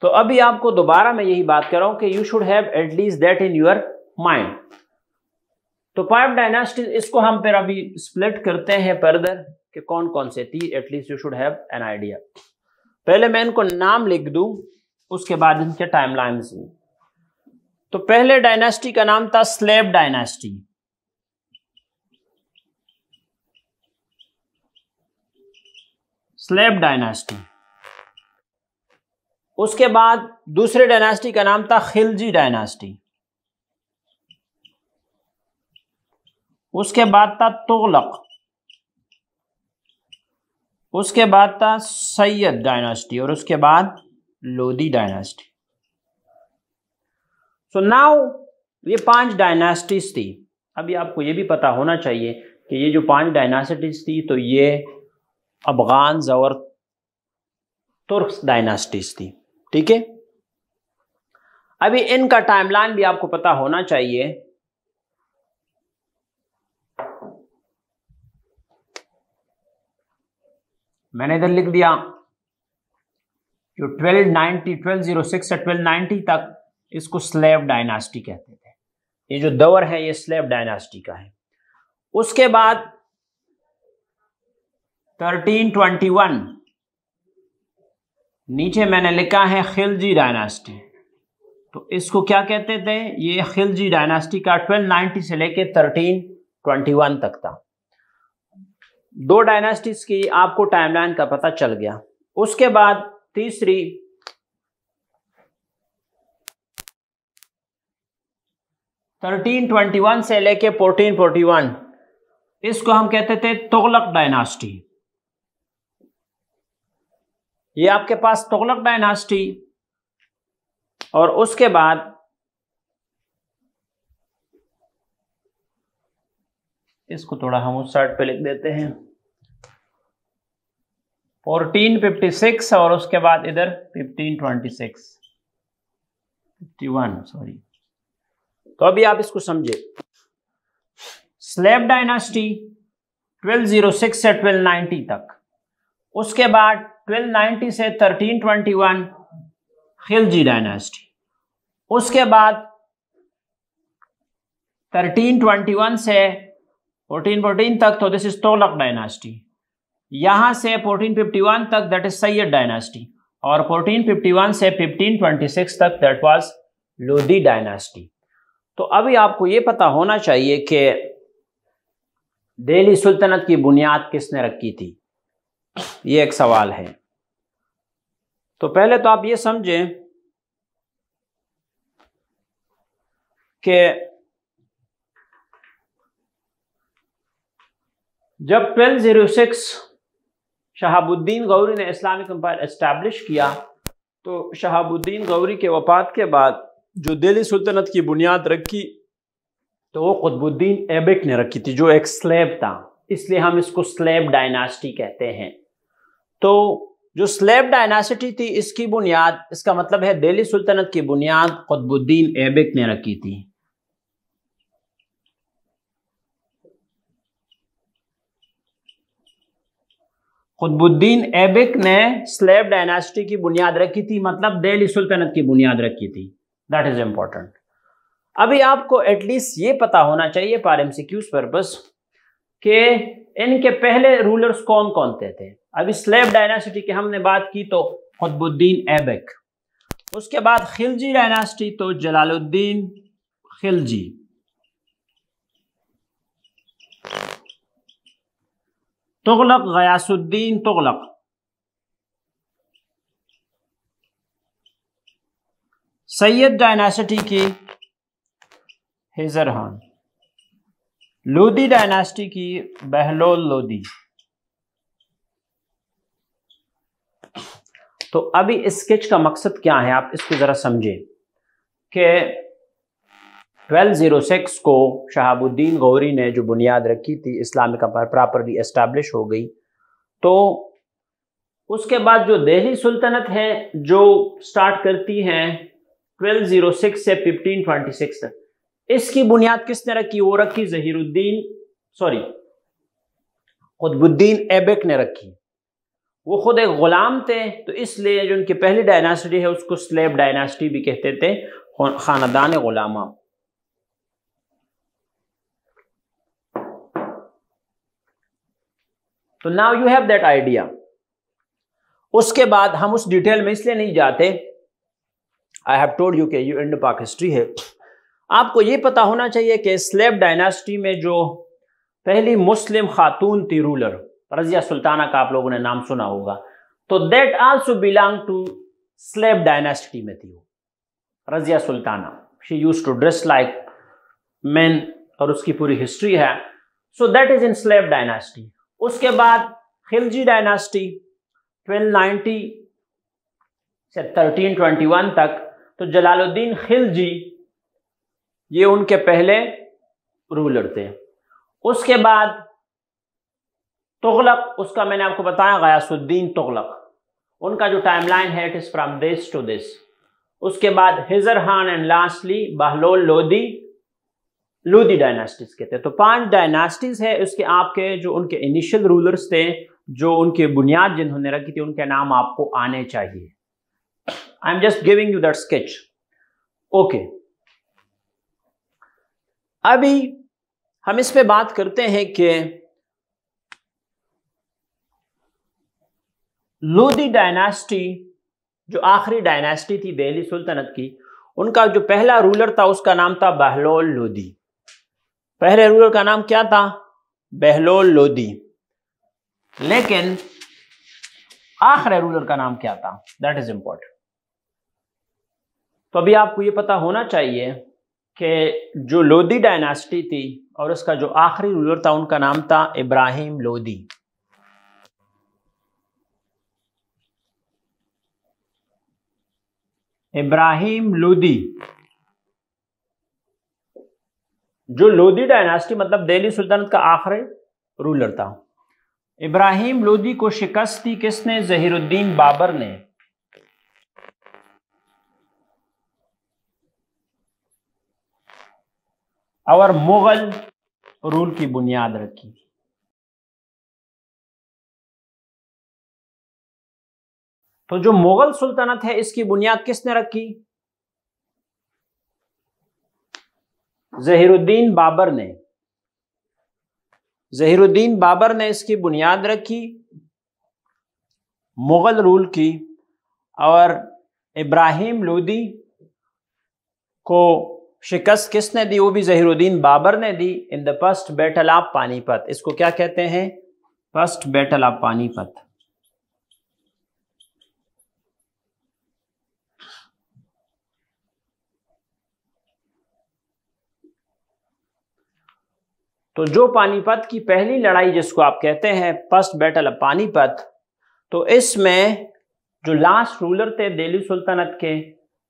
तो अभी आपको दोबारा मैं यही बात कर रहा हूं कि you should have at least that in your mind तो फाइव डायनेस्टीज इसको हम फिर अभी स्प्लिट करते हैं फर्दर कि कौन कौन से थी at least you should have an idea पहले मैं इनको नाम लिख दूं उसके बाद इनके टाइमलाइन से तो पहले डायनेस्टी का नाम था स्लेब डायनेस्टी स्लेब डायनेस्टी उसके बाद दूसरे डायनेस्टी का नाम था खिलजी डायनेस्टी उसके बाद था तोलक उसके बाद था सैयद डायनास्टी और उसके बाद लोदी डायनास्टी सो नाउ ये पांच डायनास्टीज थी अभी आपको ये भी पता होना चाहिए कि ये जो पांच डायनास्टीज थी तो ये अफगान और तुर्क डायनास्टीज थी ठीक है अभी इनका टाइमलाइन भी आपको पता होना चाहिए मैंने इधर लिख दिया जो 1290 1206 से 1290 तक इसको स्लेव डायनास्टी कहते थे ये जो दौर है ये स्लेव डायनास्टी का है उसके बाद 1321 नीचे मैंने लिखा है खिलजी डायनास्टी तो इसको क्या कहते थे ये खिलजी डायनास्टी का 1290 से लेके 1321 तक था दो डायनास्टीज की आपको टाइमलाइन का पता चल गया उसके बाद तीसरी थर्टीन ट्वेंटी वन से लेके फोर्टीन फोर्टी वन इसको हम कहते थे तोगलक डायनास्टी ये आपके पास तोगलक डायनास्टी और उसके बाद इसको थोड़ा हम उस साइड पे लिख देते हैं फोर्टीन फिफ्टी सिक्स और उसके बाद इधर fifteen twenty six fifty one sorry तो अभी आप इसको समझे स्लेब डायनास्टी 1206 से 1290 तक उसके बाद 1290 से 1321 खिलजी डायनास्टी उसके बाद 1321 से 1414 तक तो दिस इज तोलक डायनास्टी यहां से 1451 तक दैट इज सैयद डायनास्टी और 1451 से 1526 तक दैट वाज लोधी डायनास्टी तो अभी आपको यह पता होना चाहिए कि दिल्ली सुल्तनत की बुनियाद किसने रखी थी ये एक सवाल है तो पहले तो आप ये समझें कि जब 1206 शहाबुद्दीन गौरी ने इस्लामिक अम्पायर इस्टेब्लिश किया तो शहाबुद्दीन गौरी के वफात के बाद जो दिल्ली सल्तनत की बुनियाद रखी तो वो कुतबुद्दीन एबिक ने रखी थी जो एक स्लेब था इसलिए हम इसको स्लेब डायनास्टी कहते हैं तो जो स्लेब डायनासिटी थी इसकी बुनियाद इसका मतलब है दिल्ली सल्तनत की बुनियाद कुतबुद्दीन एबिक ने रखी थी खुदबुद्दीन एबिक ने स्लेब डायनेस्टी की बुनियाद रखी थी मतलब दिल्ली सुल्तनत की बुनियाद रखी थी दैट इज इंपॉर्टेंट अभी आपको एटलीस्ट ये पता होना चाहिए पार एम पर्पस कि इनके पहले रूलर्स कौन कौन थे थे अभी स्लेब डायनेस्टी की हमने बात की तो खुदबुद्दीन एबिक उसके बाद खिलजी डायनेस्टी तो जलालुद्दीन खिलजी तुगलक गयासुद्दीन तुगलक सैयद डायनेसिटी की हिजरहान लोदी डायनासिटी की बहलोल लोदी तो अभी स्केच का मकसद क्या है आप इसको ज़रा समझें कि 1206 को शहाबुद्दीन गौरी ने जो बुनियाद रखी थी इस्लामिक अम्पायर प्रॉपरली इस्टेब्लिश हो गई तो उसके बाद जो दिल्ली सुल्तनत है जो स्टार्ट करती है 1206 से 1526 तक इसकी बुनियाद किसने रखी वो रखी जहीरुद्दीन सॉरी खुदबुद्दीन एबेक ने रखी वो खुद एक ग़ुलाम थे तो इसलिए जो उनकी पहली डायनास्टी है उसको स्लेब डायनास्टी भी कहते थे खानदान ग़ुलामा तो now you have that idea उसके बाद हम उस डिटेल में इसलिए नहीं जाते आई हैव टोल्ड यू के यू इंड पाक हिस्ट्री है आपको ये पता होना चाहिए कि स्लेब डायनास्टी में जो पहली मुस्लिम खातून थी रूलर रजिया सुल्ताना का आप लोगों ने नाम सुना होगा तो that also belong to slave dynasty में थी वो Razia Sultana she use to dress like man और उसकी पूरी हिस्ट्री है so that is in slave dynasty उसके बाद खिलजी डायनास्टी 1290 से 1321 तक तो जलालुद्दीन खिलजी ये उनके पहले रूलर थे उसके बाद तुगलक उसका मैंने आपको बताया गयासुद्दीन तुगलक उनका जो टाइमलाइन है it is from this to this उसके बाद हिजरहान and lastly Bahlol Lodi Lodhi dynasties के थे तो पांच डायनास्टीज है उसके आपके जो उनके इनिशियल रूलर्स थे जो उनके बुनियाद जिन्होंने रखी थी उनके नाम आपको आने चाहिए I am just giving you that sketch okay अभी हम इस पे बात करते हैं कि लोधी डायनास्टी जो आखिरी डायनास्टी थी दिल्ली सुल्तनत की उनका जो पहला रूलर था उसका नाम था बहलोल लोधी पहले रूलर का नाम क्या था बहलोल लोदी लेकिन आखिर रूलर का नाम क्या था दैट इज इंपॉर्टेंट तो अभी आपको यह पता होना चाहिए कि जो लोदी डायनास्टी थी और उसका जो आखिरी रूलर था उनका नाम था इब्राहिम लोदी इब्राहिम लोदी जो लोधी डायनास्टी मतलब दिल्ली सुल्तनत का आखिरी रूलर था इब्राहिम लोधी को शिकस्त दी किसने जहीरुद्दीन बाबर ने और मुगल रूल की बुनियाद रखी तो जो मुगल सुल्तनत है इसकी बुनियाद किसने रखी जहीरुद्दीन बाबर ने जहीरुद्दीन बाबर ने इसकी बुनियाद रखी मुग़ल रूल की और इब्राहिम लोदी को शिकस्त किसने दी वो भी जहीरुद्दीन बाबर ने दी in the first battle of Panipat इसको क्या कहते हैं फर्स्ट बैटल ऑफ पानीपत तो जो पानीपत की पहली लड़ाई जिसको आप कहते हैं फर्स्ट बैटल ऑफ पानीपत तो इसमें जो लास्ट रूलर थे दिल्ली सुल्तनत के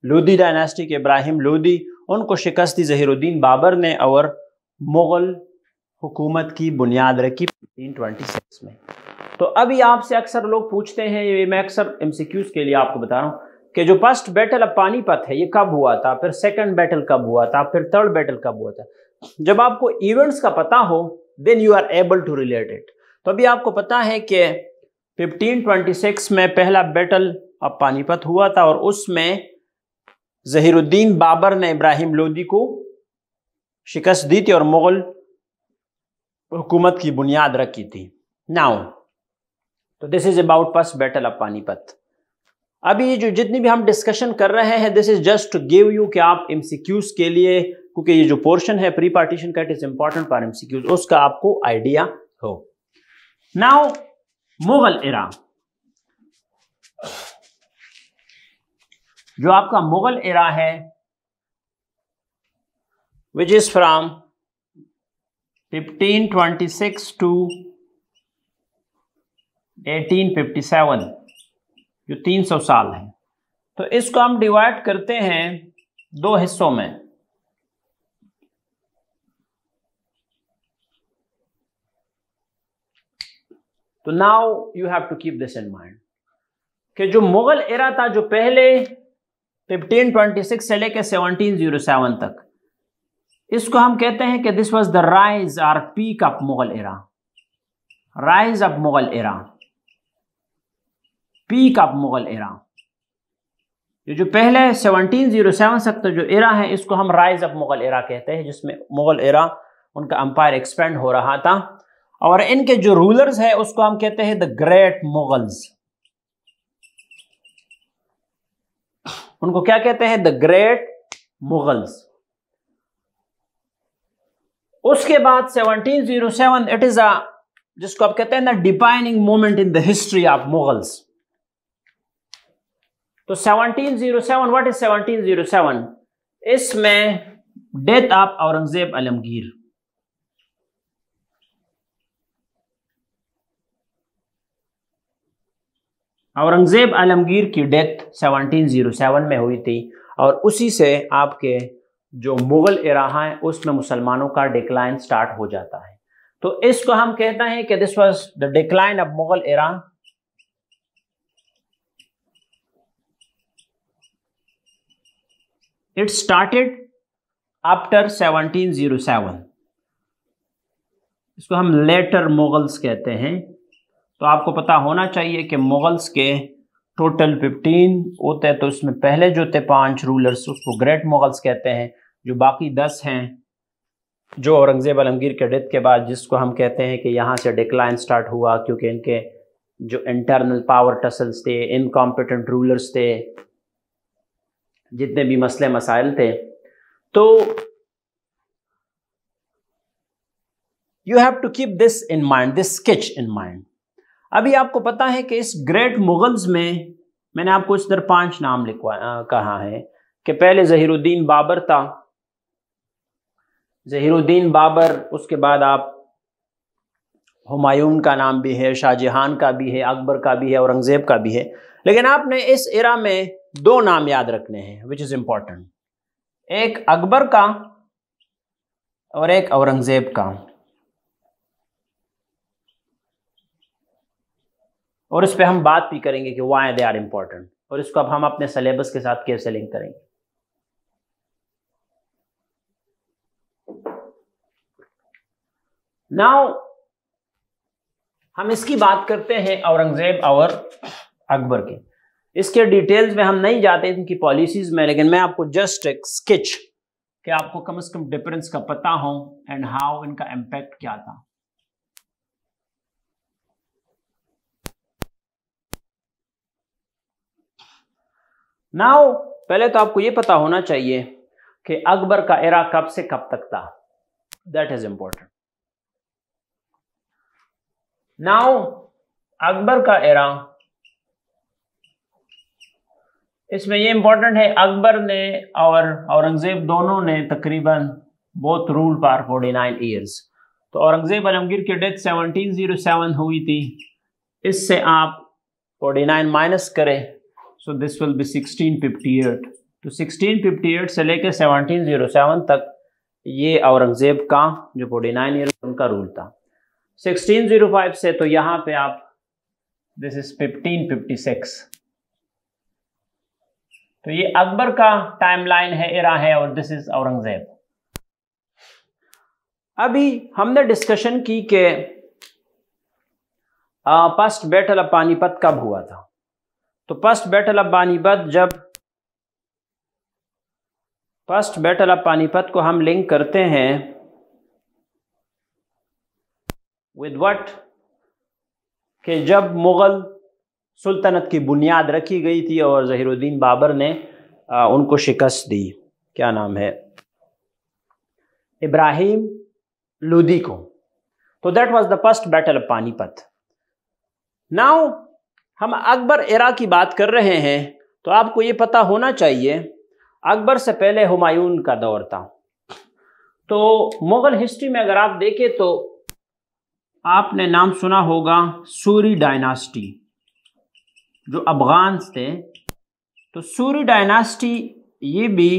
लोधी डायनेस्टी के इब्राहिम लोधी उनको शिकस्त दी जहीरुद्दीन बाबर ने और मुग़ल हुकूमत की बुनियाद रखी ट्वेंटी सिक्स में तो अभी आपसे अक्सर लोग पूछते हैं ये मैं अक्सर एम के लिए आपको बता रहा हूँ कि जो फर्स्ट बैटल ऑफ पानीपत है ये कब हुआ था फिर सेकंड बैटल कब हुआ था फिर थर्ड बैटल कब हुआ था जब आपको इवेंट्स का पता हो then you are able to relate it तो अभी आपको पता है कि 1526 में पहला बैटल अब पानीपत हुआ था और उसमें जहीरुद्दीन बाबर ने इब्राहिम लोदी को शिकस्त दी थी और मुगल हुकूमत की बुनियाद रखी थी नाउ तो this is about first battle of Panipat अभी जो जितनी भी हम डिस्कशन कर रहे हैं this is just to give you कि आप एमसीक्यूज के लिए क्योंकि ये जो पोर्शन है प्री पार्टीशन का it is important for MCQs उसका आपको आइडिया हो नाउ मुगल इरा जो आपका मुगल इरा है विच इज फ्रॉम 1526 टू 1857 जो 300 साल है तो इसको हम डिवाइड करते हैं दो हिस्सों में तो now you have to keep this in mind कि जो मुगल एरा था जो पहले 1526 से लेकर 1707 तक इसको हम कहते हैं कि this was the rise or peak of Mughal era rise of Mughal era peak of Mughal era ये जो पहले 1707 तक तो जो एरा है इसको हम राइज ऑफ मुगल एरा कहते हैं जिसमें मुगल एरा उनका अंपायर एक्सपेंड हो रहा था और इनके जो रूलर्स हैं उसको हम कहते हैं द ग्रेट मुगल्स उनको क्या कहते हैं द ग्रेट मुगल्स उसके बाद 1707 इट इज अ जिसको आप कहते हैं ना defining moment in the history of Mughals तो 1707 what is seventeen zero seven इसमें डेथ ऑफ औरंगजेब आलमगीर औरंगजेब आलमगीर की डेथ 1707 में हुई थी और उसी से आपके जो मुग़ल इरा है उसमें मुसलमानों का डिक्लाइन स्टार्ट हो जाता है तो इसको हम कहते हैं कि this was the decline of Mughal era it started after 1707 इसको हम लेटर मुगल्स कहते हैं तो आपको पता होना चाहिए कि मुगल्स के टोटल फिफ्टीन होते हैं तो इसमें पहले जो थे पांच रूलर्स उसको ग्रेट मुगल्स कहते हैं जो बाकी दस हैं जो औरंगज़ेब आलमगीर के डेथ के बाद जिसको हम कहते हैं कि यहाँ से डिक्लाइन स्टार्ट हुआ क्योंकि इनके जो इंटरनल पावर टसल्स थे इनकॉम्पिटेंट रूलर्स थे जितने भी मसले मसाइल थे तो you have to keep this in mind this sketch in mind अभी आपको पता है कि इस ग्रेट मुगल्स में मैंने आपको इस दर पांच नाम लिखवा कहा है कि पहले जहीरुद्दीन बाबर था जहीरुद्दीन बाबर उसके बाद आप हुमायूं का नाम भी है शाहजहान का भी है अकबर का भी है औरंगज़ेब का भी है लेकिन आपने इस इरा में दो नाम याद रखने हैं विच इज़ इंपॉर्टेंट एक अकबर का और एक औरंगज़ेब का और इस पर हम बात भी करेंगे कि वाई दे आर इंपॉर्टेंट और इसको अब हम अपने सिलेबस के साथ कैसे लिंक करेंगे नाउ हम इसकी बात करते हैं औरंगजेब और अकबर के इसके डिटेल्स में हम नहीं जाते इनकी पॉलिसीज में लेकिन मैं आपको जस्ट एक स्केच कि आपको कम से कम डिफरेंस का पता हो एंड हाउ इनका इम्पैक्ट क्या था नाउ पहले तो आपको ये पता होना चाहिए कि अकबर का एरा कब से कब तक था that is important now Akbar का एरा इसमें ये इंपॉर्टेंट है अकबर ने और औरंगजेब दोनों ने तकरीबन both rule for forty nine years तो औरंगजेब आलमगीर की डेथ 1707 हुई थी इससे आप 49 माइनस करें so this will be sixteen fifty eight तो सिक्सटीन फिफ्टी एट से लेकर सेवनटीन जीरो सेवन तक ये औरंगजेब का जो फोर्टी नाइन ईयर उनका रूल था सिक्सटीन जीरो फाइव से तो यहाँ पे आप this is fifteen fifty six तो ये अकबर का टाइमलाइन है इरा है और दिस इज औरंगजेब अभी हमने डिस्कशन की के फर्स्ट बैटल ऑफ पानीपत कब हुआ था तो फर्स्ट बैटल ऑफ पानीपत जब फर्स्ट बैटल ऑफ पानीपत को हम लिंक करते हैं विद वट के जब मुग़ल सुल्तनत की बुनियाद रखी गई थी और ज़हीरुद्दीन बाबर ने आ, उनको शिकस्त दी क्या नाम है इब्राहिम लुदी को तो that was the first battle of Panipat now हम अकबर एरा की बात कर रहे हैं तो आपको ये पता होना चाहिए अकबर से पहले हुमायूं का दौर था तो मुग़ल हिस्ट्री में अगर आप देखें तो आपने नाम सुना होगा सूरी डायनास्टी जो अफगान थे तो सूरी डायनास्टी ये भी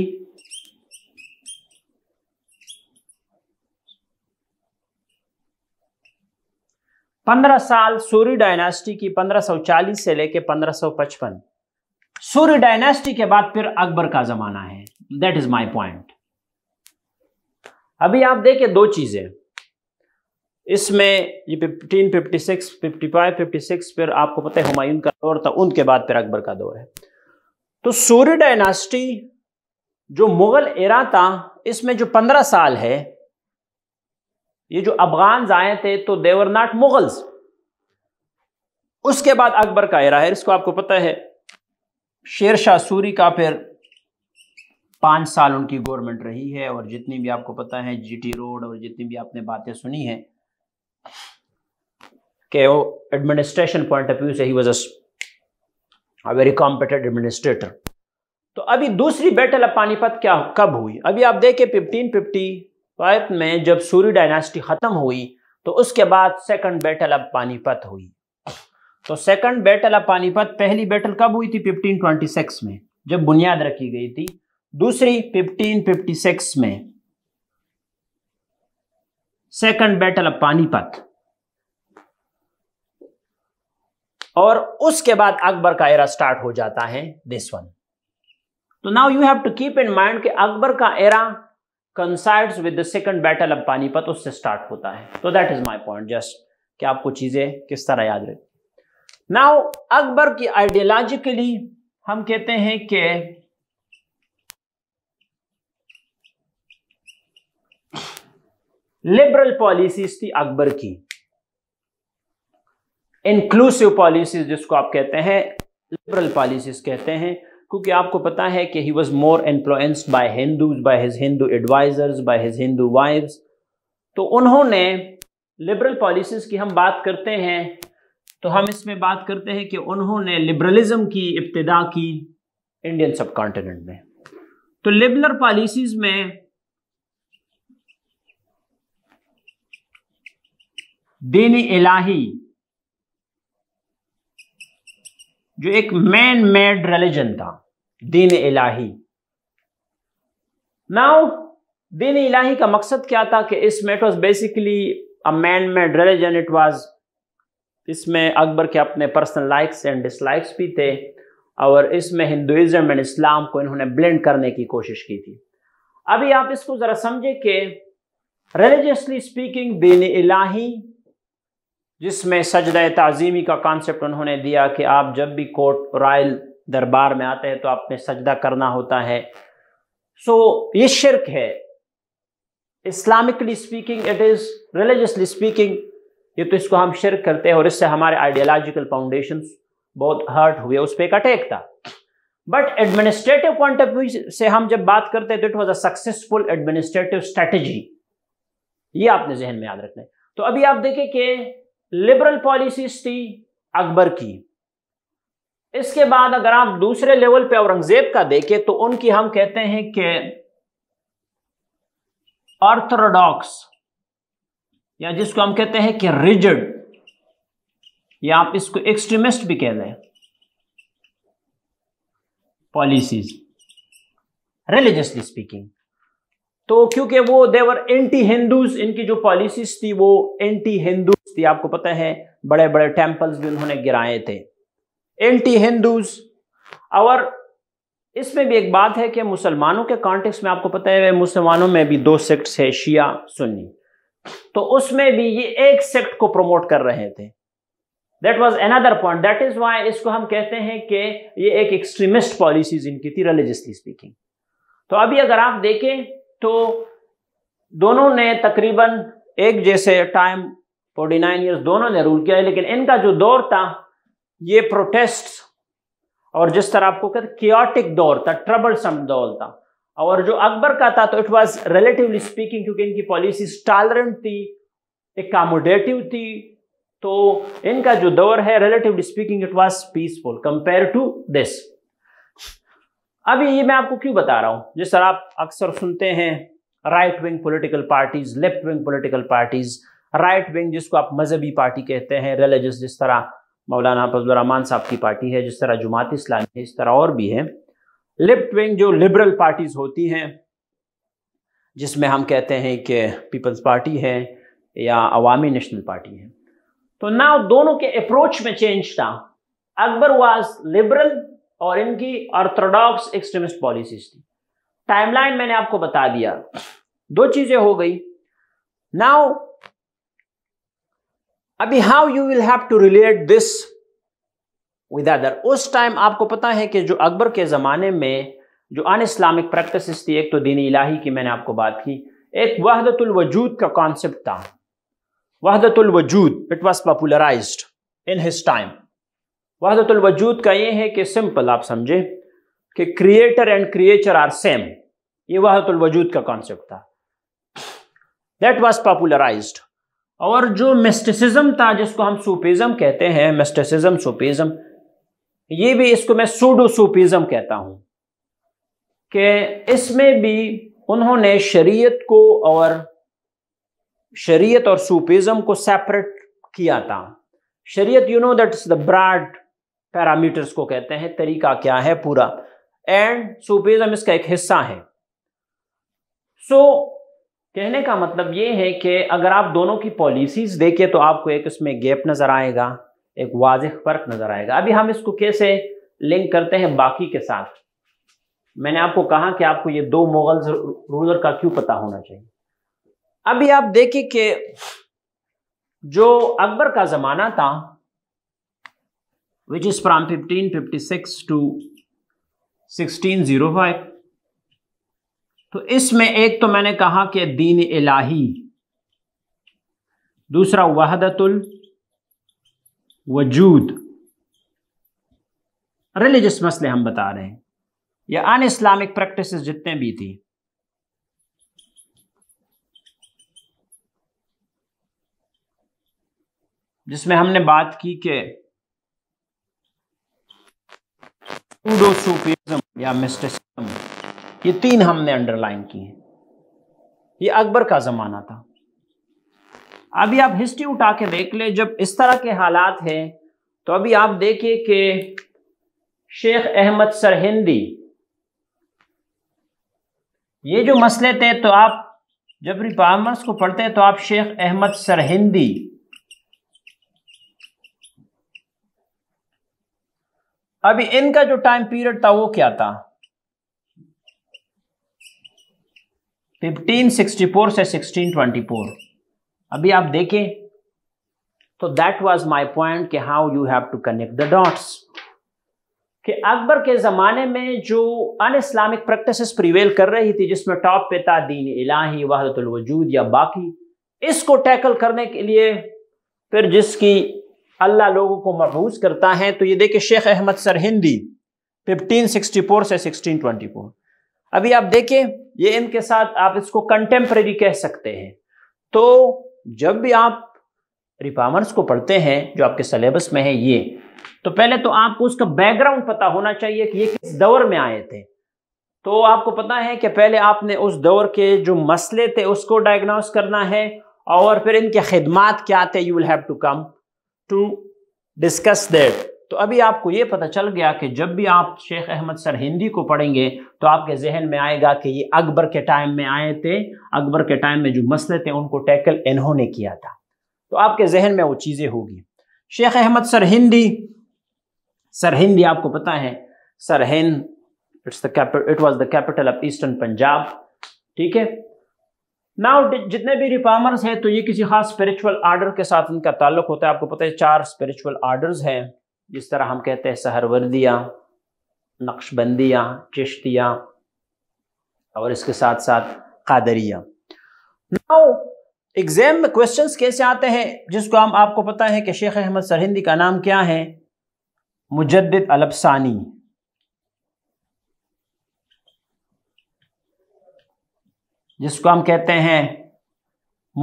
पंद्रह साल सूर्य डायनेस्टी की 1540 से लेके 1555 सूर्य डायनेस्टी के बाद फिर अकबर का जमाना है दैट इज माय पॉइंट अभी आप देखिए दो चीजें इसमें ये fifteen fifty six fifty five fifty six फिर आपको पता है हुमायूं का दौर था उनके बाद फिर अकबर का दौर है तो सूर्य डायनास्टी जो मुगल एरा था इसमें जो पंद्रह साल है ये जो अफगान आए थे तो देवर नाट मुगल्स उसके बाद अकबर का एरा है इसको आपको पता है शेर शाह सूरी का फिर पांच साल उनकी गवर्नमेंट रही है और जितनी भी आपको पता है जीटी रोड और जितनी भी आपने बातें सुनी है कि वो एडमिनिस्ट्रेशन पॉइंट ऑफ व्यू से he was a very competent administrator तो अभी दूसरी बैटल अब पानीपत क्या कब हुई अभी आप देखें फिफ्टीन फिफ्टी भारत में जब सूर्य डायनास्टी खत्म हुई तो उसके बाद सेकंड बैटल अब पानीपत हुई तो सेकंड बैटल अब पानीपत पहली बैटल कब हुई थी 1526 में जब बुनियाद रखी गई थी दूसरी 1556 में सेकंड बैटल ऑफ पानीपत और उसके बाद अकबर का एरा स्टार्ट हो जाता है दिस वन तो now you have to keep in mind कि अकबर का era coincides with the second battle of Panipat उससे स्टार्ट होता है तो that is my point just कि आपको चीजें किस तरह याद रहे नाउ अकबर की आइडियोलॉजिकली हम कहते हैं कि लिबरल पॉलिसीज थी अकबर की इंक्लूसिव पॉलिसीज जिसको आप कहते हैं लिबरल पॉलिसीज कहते हैं क्योंकि आपको पता है कि he was more influenced by Hindus by his Hindu advisers by his Hindu wifes तो उन्होंने लिबरल पॉलिसीज की हम बात करते हैं तो हम इसमें बात करते हैं कि उन्होंने लिबरलिज्म की इब्तदा की इंडियन सब कॉन्टिनेंट में तो लिबरल पॉलिसीज में दीन इलाही जो एक मैन मेड रिलीजन था दीन इलाही नाउ दीन इलाही का मकसद क्या था कि इसमें it was basically a man made religion it was इसमें अकबर के अपने पर्सनल लाइक्स एंड डिसलाइक्स भी थे और इसमें हिंदुज़म एंड इस्लाम को इन्होंने ब्लेंड करने की कोशिश की थी अभी आप इसको ज़रा समझे कि रिलीजियसली स्पीकिंग दीन इलाही जिसमें सजद तज़ीमी का कॉन्सेप्ट उन्होंने दिया कि आप जब भी कोर्ट रॉयल दरबार में आते हैं तो आपने सजदा करना होता है सो so, ये शिरक है Islamically speaking it is religiously speaking ये तो इसको हम शिरक करते हैं और इससे हमारे आइडियोलॉजिकल फाउंडेशन बहुत हर्ट हुए उस पर एक अटैक था but administrative point of view से हम जब बात करते हैं तो it was a successful administrative strategy ये आपने जहन में याद रखना है तो अभी आप देखें कि लिबरल पॉलिसीज थी अकबर की इसके बाद अगर आप दूसरे लेवल पे औरंगजेब का देखें तो उनकी हम कहते हैं कि ऑर्थोडॉक्स या जिसको हम कहते हैं कि रिजिड या आप इसको एक्सट्रीमिस्ट भी कह लें पॉलिसीज रिलीजियसली स्पीकिंग तो क्योंकि वो देवर एंटी हिंदूज इनकी जो पॉलिसीज थी वो एंटी हिंदूज थी आपको पता है बड़े बड़े टेम्पल्स भी उन्होंने गिराए थे एंटी हिंदूज और इसमें भी एक बात है कि मुसलमानों के कॉन्टेक्स्ट में आपको पता है मुसलमानों में भी दो सेक्ट है शिया सुन्नी तो उसमें भी ये एक सेक्ट को प्रमोट कर रहे थे that was another point that is why इसको हम कहते हैं कि ये एक एक्सट्रीमिस्ट पॉलिसीज इनकी थी रिलीजियसली स्पीकिंग तो अभी अगर आप देखें तो दोनों ने तकरीबन एक जैसे टाइम 49 नाइन ईयर्स दोनों ने रूल किया है लेकिन इनका जो दौर था ये प्रोटेस्ट और जिस तरह आपको कहते क्योटिक दौर था सम दौर था और जो अकबर का था तो इट वाज रिलेटिवली स्पीकिंग क्योंकि इनकी पॉलिसी टॉलरेंट थी एकामोडेटिव थी तो इनका जो दौर है relatively speaking it was peaceful compare to this अब ये मैं आपको क्यों बता रहा हूं जिस तरह आप अक्सर सुनते हैं right wing political parties left wing political parties right wing जिसको आप मजहबी पार्टी कहते हैं रिलीजियस जिस तरह मौलाना फजलान साहब की पार्टी है जिस तरह जुमात इस्लामी है इस तरह और भी है लेफ्ट विंग जो लिबरल पार्टीज होती हैं जिसमें हम कहते हैं कि पीपल्स पार्टी है या अवामी नेशनल पार्टी है तो ना दोनों के अप्रोच में चेंज था अकबर वाज लिबरल और इनकी ऑर्थोडॉक्स एक्सट्रीमिस्ट पॉलिसीज थी टाइमलाइन मैंने आपको बता दिया दो चीजें हो गई नाउ अभी how you will have to relate this with other उस टाइम आपको पता है कि जो अकबर के ज़माने में जो अन इस्लामिक प्रैक्टिस थी एक तो दीन इलाही की मैंने आपको बात की एक वहदतुल वजूद का कॉन्सेप्ट था वहदतुल वजूद it was popularise in his time वजूद का ये है कि सिंपल आप समझें कि creator and creature are same ये वजूद का कॉन्सेप्ट था दैट वाज पॉपुलराइज और जो मिस्टिसिज्म था जिसको हम सूफिज्म कहते हैं मिस्टिसिज्म सूफिज्म ये भी इसको मैं सूडो सूफिज्म कहता हूं कि इसमें भी उन्होंने शरीयत को और शरीयत और सूफिज्म को सेपरेट किया था शरीयत you know that is the broad parameters को कहते हैं तरीका क्या है पूरा एंड सूपेजम इसका एक हिस्सा है सो so, कहने का मतलब ये है कि अगर आप दोनों की पॉलिसीज देखें तो आपको एक इसमें गैप नज़र आएगा एक वाज फर्क नज़र आएगा अभी हम इसको कैसे लिंक करते हैं बाकी के साथ मैंने आपको कहा कि आपको ये दो मुगल रूलर का क्यों पता होना चाहिए अभी आप देखें कि जो अकबर का ज़माना था which is from 1556 to 1605 तो इसमें एक तो मैंने कहा कि दीन इलाही दूसरा वहदतुल वजूद रिलीजियस मसले हम बता रहे हैं या अन इस्लामिक प्रैक्टिस जितने भी थी जिसमें हमने बात की कि सूडो सूफिज्म या मिस्टिसिज्म ये तीन हमने अंडरलाइन की हैं ये अकबर का ज़माना था अभी आप हिस्ट्री उठा के देख ले जब इस तरह के हालात हैं तो अभी आप देखिए कि शेख अहमद सरहिंदी ये जो मसले थे तो आप जब रिपार्मर्स को पढ़ते हैं तो आप शेख अहमद सरहिंदी अभी इनका जो टाइम पीरियड था वो क्या था 1564 से 1624 अभी आप देखें तो दैट वाज माय पॉइंट कि how you have to connect the dots कि अकबर के ज़माने में जो अन इस्लामिक प्रैक्टिस प्रिवेल कर रही थी जिसमें टॉप पे था दीन इलाही वजूद या बाकी इसको टैकल करने के लिए फिर जिसकी अल्लाह लोगों को महबूस करता है तो ये देखिए शेख अहमद सर हिंदी 1564 से 1624 अभी आप देखिए ये इनके साथ आप इसको कंटेम्प्रेरी कह सकते हैं तो जब भी आप रिपामर्स को पढ़ते हैं जो आपके सिलेबस में है ये तो पहले तो आपको उसका बैकग्राउंड पता होना चाहिए कि ये किस दौर में आए थे तो आपको पता है कि पहले आपने उस दौर के जो मसले थे उसको डायग्नोस करना है और फिर इनके खिदमात क्या थे you will have to come to discuss that तो अभी आपको ये पता चल गया कि जब भी आप शेख अहमद सर हिंदी को पढ़ेंगे तो आपके जहन में आएगा कि ये अकबर के टाइम में आए थे अकबर के टाइम में जो मसले थे उनको टैकल इन्होंने किया था तो आपके जहन में वो चीज़ें होगी शेख अहमद सर हिंदी सर हिंदी आपको पता है Sirhind it's the capital it was the capital of eastern Punjab ठीक है नाउ जितने भी रिफॉर्मर्स हैं तो ये किसी खास स्पिरिचुअल आर्डर के साथ इनका ताल्लुक होता है आपको पता है चार स्पिरिचुअल आर्डर्स हैं जिस तरह हम कहते हैं सहरवर्दियाँ नक्शबंदियाँ चिश्तियाँ और इसके साथ साथ कादरिया नाउ एग्जाम में क्वेश्चंस कैसे आते हैं जिसको हम आपको पता है कि शेख अहमद सरहिंदी का नाम क्या है मुजद अलबसानी जिसको हम कहते हैं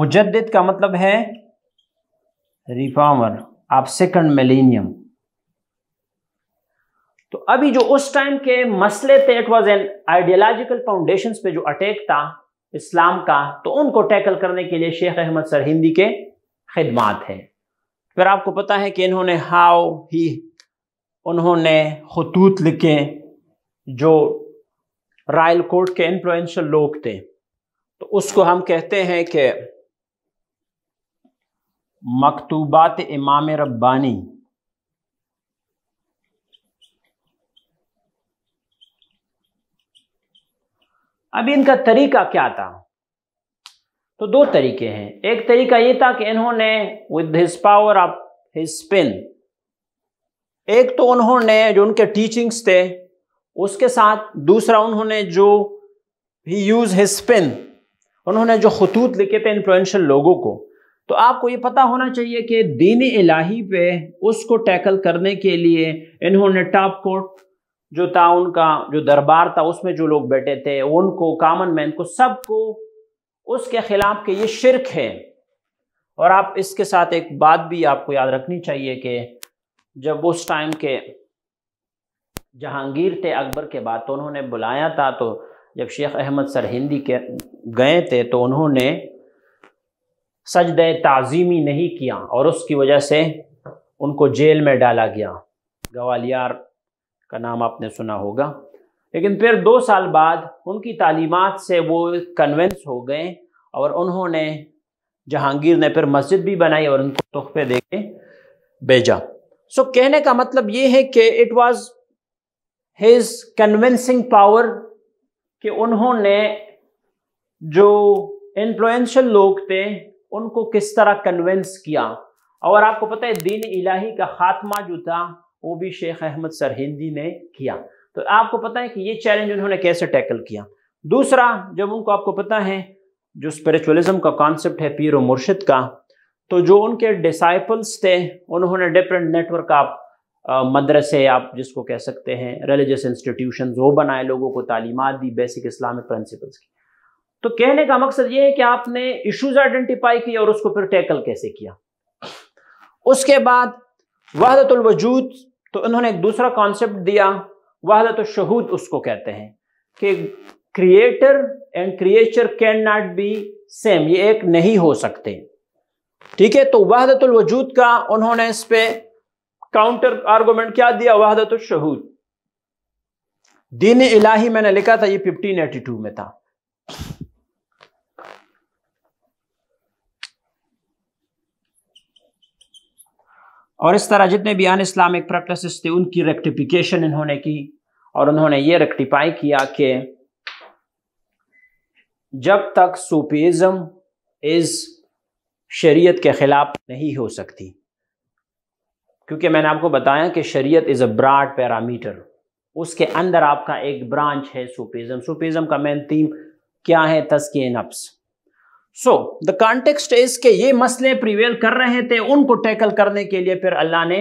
मुजद्दिद का मतलब है रिफॉर्मर आप सेकंड मिलेनियम तो अभी जो उस टाइम के मसले थे it was an ideological foundation पे जो अटैक था इस्लाम का तो उनको टैकल करने के लिए शेख अहमद सर हिंदी के खिदमात है फिर आपको पता है कि इन्होंने हाउ ही उन्होंने खतूत लिखे जो रायल कोर्ट के इन्फ्लुएंशियल लोग थे तो उसको हम कहते हैं कि मकतूबात इमाम रब्बानी अब इनका तरीका क्या था तो दो तरीके हैं एक तरीका ये था कि इन्होंने with his power of his pen एक तो उन्होंने जो उनके टीचिंग्स थे उसके साथ दूसरा उन्होंने जो ही यूज हिज पिन उन्होंने जो खतूत लिखे थे इन्फ्लुएंशल लोगों को तो आपको ये पता होना चाहिए कि दीन इलाही पे उसको टैकल करने के लिए इन्होंने टॉप कोर्ट जो था उनका जो दरबार था उसमें जो लोग बैठे थे उनको कामन मैन को सबको उसके खिलाफ के ये शिरक है और आप इसके साथ एक बात भी आपको याद रखनी चाहिए कि जब उस टाइम के जहांगीर थे अकबर के बाद तो उन्होंने बुलाया था तो जब शेख अहमद हिंदी के गए थे तो उन्होंने सजद ताज़ीमी नहीं किया और उसकी वजह से उनको जेल में डाला गया गवालियार का नाम आपने सुना होगा लेकिन फिर दो साल बाद उनकी तालीमत से वो कन्वेंस हो गए और उन्होंने जहांगीर ने फिर मस्जिद भी बनाई और उनको तोहफे दे के भेजा सो so, कहने का मतलब ये है कि it was his convincing power कि उन्होंने जो इन्फ्लुएंशियल लोग थे उनको किस तरह कन्विंस किया और आपको पता है दीन इलाही का खात्मा जो था वो भी शेख अहमद सर हिंदी ने किया तो आपको पता है कि ये चैलेंज उन्होंने कैसे टैकल किया दूसरा जब उनको आपको पता है जो स्पिरिचुअलिज्म का कॉन्सेप्ट है पीर मुर्शिद का तो जो उनके डिसाइपल्स थे उन्होंने डिफरेंट नेटवर्क आप मदरसे आप जिसको कह सकते हैं रिलीजियस इंस्टीट्यूशन वो बनाए लोगों को तालीमत दी बेसिक इस्लामिक प्रिंसिपल्स की तो कहने का मकसद ये है कि आपने इश्यूज आइडेंटिफाई किए और उसको फिर टैकल कैसे किया उसके बाद वहदतुलवजूद तो उन्होंने एक दूसरा कॉन्सेप्ट दिया वहदत शहूद उसको कहते हैं कि creator and creature can not be same ये एक नहीं हो सकते ठीक है तो वहदतुलवजूद का उन्होंने इस पर काउंटर आर्गूमेंट क्या दिया वहादत शहूद दीन इलाही मैंने लिखा था ये 1582 में था और इस तरह जितने भी अन इस्लामिक प्रैक्टिस थे उनकी रेक्टिफिकेशन इन्होंने की और उन्होंने ये रेक्टिफाई किया कि जब तक सूफीज़म इस शरीयत के खिलाफ नहीं हो सकती क्योंकि मैंने आपको बताया कि शरीयत इज़ अ ब्राड पैरामीटर उसके अंदर आपका एक ब्रांच है सुपेज़म सुपेज़म का मेन थीम क्या है तस्किय नफ्स सो द कॉन्टेक्स्ट इज के ये मसले प्रिवेल कर रहे थे उनको टैकल करने के लिए फिर अल्लाह ने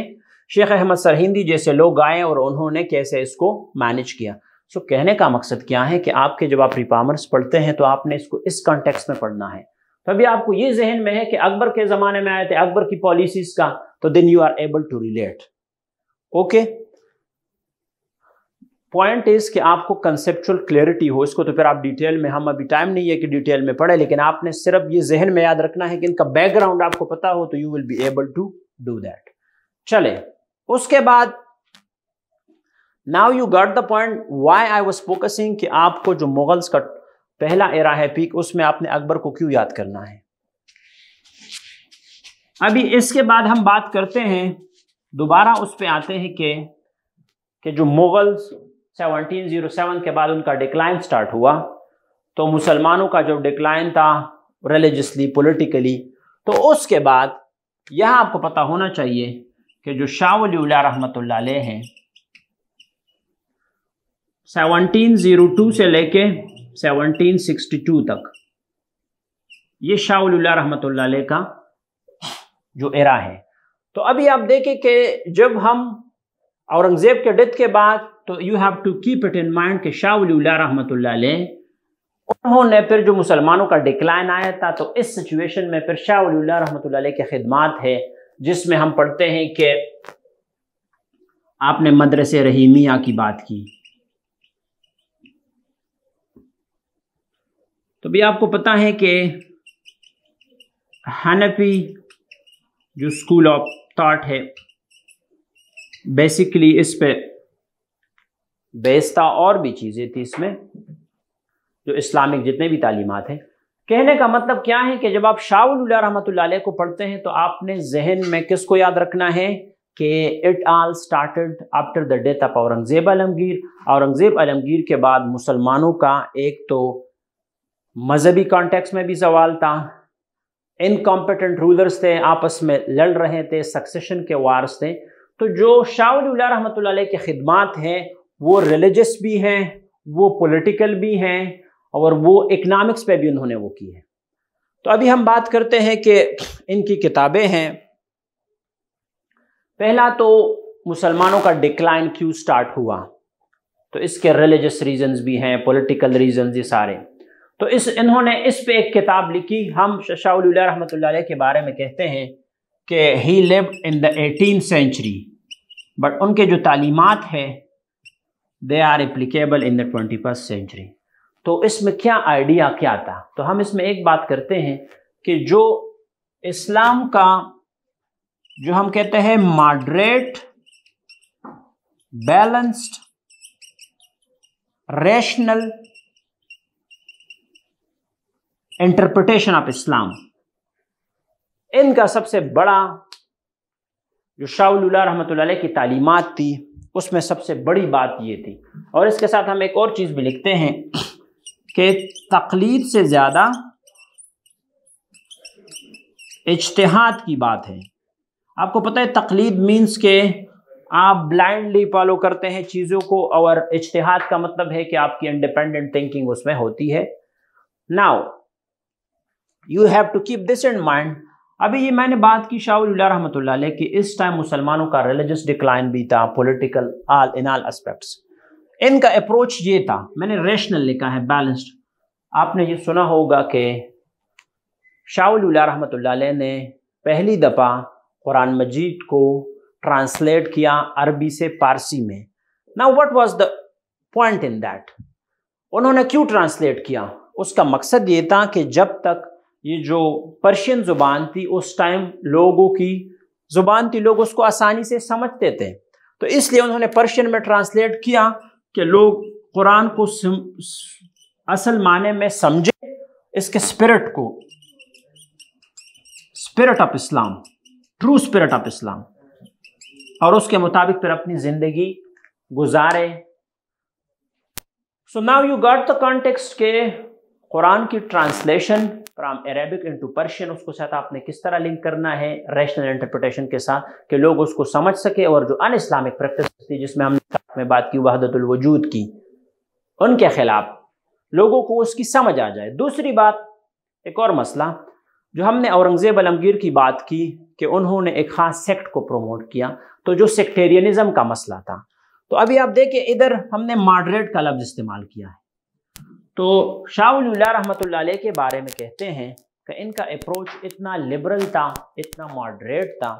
शेख अहमद सरहिंदी जैसे लोग आए और उन्होंने कैसे इसको मैनेज किया सो so, कहने का मकसद क्या है कि आपके जब आप रिपामर्स पढ़ते हैं तो आपने इसको इस कॉन्टेक्स्ट में पढ़ना है तभी तो आपको ये जहन में है कि अकबर के ज़माने में आए थे अकबर की पॉलिसीज़ का तो then you are able to relate okay point is कि आपको कंसेप्चुअल क्लियरिटी हो इसको तो फिर आप डिटेल में हम अभी टाइम नहीं है कि डिटेल में पढ़े लेकिन आपने सिर्फ ये जहन में याद रखना है कि इनका बैकग्राउंड आपको पता हो तो you will be able to do that चले उसके बाद now you got the point why I was focusing कि आपको जो मुगल्स का पहला एरा है पीक उसमें आपने अकबर को क्यों याद करना है अभी इसके बाद हम बात करते हैं दोबारा उस पर आते हैं कि कि जो मुगल्स 1707 के बाद उनका डिक्लाइन स्टार्ट हुआ तो मुसलमानों का जो डिक्लाइन था रिलीजसली पॉलिटिकली तो उसके बाद यह आपको पता होना चाहिए कि जो शाहवलीला रहमत हैं 1702 से लेके 1762 तक ये शाह रहमत का जो एरा है तो अभी आप देखें कि जब हम औरंगज़ेब के डेथ के बाद तो you have to keep it in mind के शाह रहमत उन्होंने फिर जो मुसलमानों का डिक्लाइन आया था तो इस सिचुएशन में फिर शाह रहमत के खिदमत है जिसमें हम पढ़ते हैं कि आपने मदरसे रहीमिया की बात की तो भी आपको पता है कि हनफी जो स्कूल ऑफ थाट है बेसिकली इस पे बेस्ता और भी चीज़ें थी इसमें जो इस्लामिक जितने भी तालीमत हैं कहने का मतलब क्या है कि जब आप शाह रहमत को पढ़ते हैं तो आपने जहन में किस को याद रखना है कि it all started after the death of Aurangzeb Alamgir Aurangzeb Alamgir के बाद मुसलमानों का एक तो मज़हबी कॉन्टेक्स में भी सवाल था इनकॉम्पिटेंट रूलर्स थे आपस में लड़ रहे थे सक्सेशन के वार्स थे तो जो शाह रहमत के खिदमत हैं वो रिलीजस भी हैं वो पॉलिटिकल भी हैं और वो इकनॉमिक्स पे भी उन्होंने वो की है तो अभी हम बात करते हैं कि इनकी किताबें हैं पहला तो मुसलमानों का डिक्लाइन क्यों स्टार्ट हुआ तो इसके रिलीजस रीजंस भी हैं पॉलिटिकल रीजंस ये सारे तो इस इन्होंने इस पे एक किताब लिखी हम शाह रहमत के बारे में कहते हैं कि he live in the eighteen century but उनके जो तालीमत है they are applicable in the twenty first century तो इसमें क्या आइडिया क्या था तो हम इसमें एक बात करते हैं कि जो इस्लाम का जो हम कहते हैं moderate balanced rational interpretation of Islam इनका सबसे बड़ा जो शाह रहमत की तालीमत थी उसमें सबसे बड़ी बात ये थी और इसके साथ हम एक और चीज़ भी लिखते हैं कि तकलीद से ज़्यादा इजतहाद की बात है आपको पता है तकलीद मीन्स के आप ब्लाइंडली फॉलो करते हैं चीज़ों को और इजतहाद का मतलब है कि आपकी इंडिपेंडेंट थिंकिंग उसमें होती है now you have to keep this in mind अभी ये मैंने बात की शाह रहमत कि इस टाइम मुसलमानों का रिलीजियस डिक्लाइन भी था political all in all aspects इनका अप्रोच ये था मैंने रेशनल लिखा है बैलेंस्ड आपने ये सुना होगा कि शाह रहमत ने पहली दफ़ा कुरान मजीद को ट्रांसलेट किया अरबी से पारसी में ना what was the point in that उन्होंने क्यों ट्रांसलेट किया उसका मकसद ये था कि जब तक ये जो पर्शियन ज़ुबान थी उस टाइम लोगों की ज़ुबान थी लोग उसको आसानी से समझते थे तो इसलिए उन्होंने पर्शियन में ट्रांसलेट किया कि लोग कुरान को असल माने में समझे इसके स्पिरिट को spirit of Islam true spirit of Islam और उसके मुताबिक फिर अपनी ज़िंदगी गुजारे so now you got the context के कुरान की translation from Arabic into Persian उसको साथ आपने किस तरह लिंक करना है रैशनल इंटरप्रिटेशन के साथ कि लोग उसको समझ सके और जो अन इस्लामिक प्रैक्टिस थी जिसमें हमने में बात की वहादतुल वजूद की उनके खिलाफ लोगों को उसकी समझ आ जाए दूसरी बात एक और मसला जो हमने औरंगज़ेब आलमगीर की बात की कि उन्होंने एक ख़ास सेक्ट को प्रमोट किया तो जो सेक्टेरियनिज़म का मसला था तो अभी आप देखिए इधर हमने मॉडरेट का लफ्ज़ इस्तेमाल किया है तो शाह रहमत के बारे में कहते हैं कि इनका अप्रोच इतना लिबरल था इतना मॉडरेट था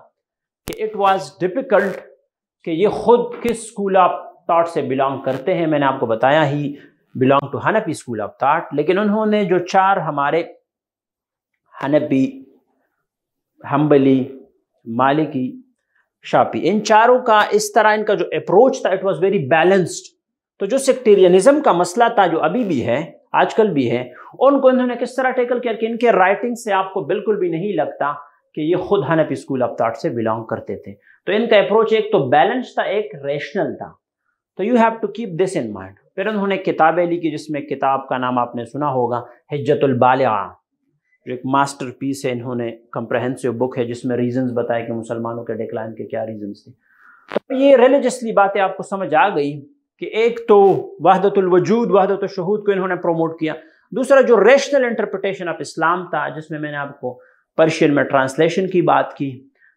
कि इट वाज डिफ़िकल्ट कि ये ख़ुद किस स्कूल ऑफ थाट से बिलोंग करते हैं मैंने आपको बताया he belong to Hanafi school of thought लेकिन उन्होंने जो चार हमारे हनफी हम्बली मालिकी शापी इन चारों का इस तरह इनका जो अप्रोच था इट वॉज़ वेरी बैलेंस्ड तो जो सेक्टेरियनिज्म का मसला था जो अभी भी है आजकल भी है उनको इन्होंने किस तरह टेकल किया कि इनके राइटिंग से आपको बिल्कुल भी नहीं लगता कि ये खुद हनप स्कूल ऑफ थाट से बिलोंग करते थे तो इनका अप्रोच एक तो बैलेंस था एक रेशनल था तो you have to keep this in mind फिर उन्होंने किताबें लिखी जिसमें किताब का नाम आपने सुना होगा हिजतुलबालिया जो एक मास्टर पीस है इन्होंने कंप्रहेंसिव बुक है जिसमें रीजंस बताए कि मुसलमानों के डिक्लाइन के क्या रीजंस थे तो ये रिलीजसली बातें आपको समझ आ गई कि एक तो वहदतुल वजूद वहदत शहूद को इन्होंने प्रमोट किया दूसरा जो रेशनल इंटरप्रटेशन ऑफ इस्लाम था जिसमें मैंने आपको पर्शियन में ट्रांसलेशन की बात की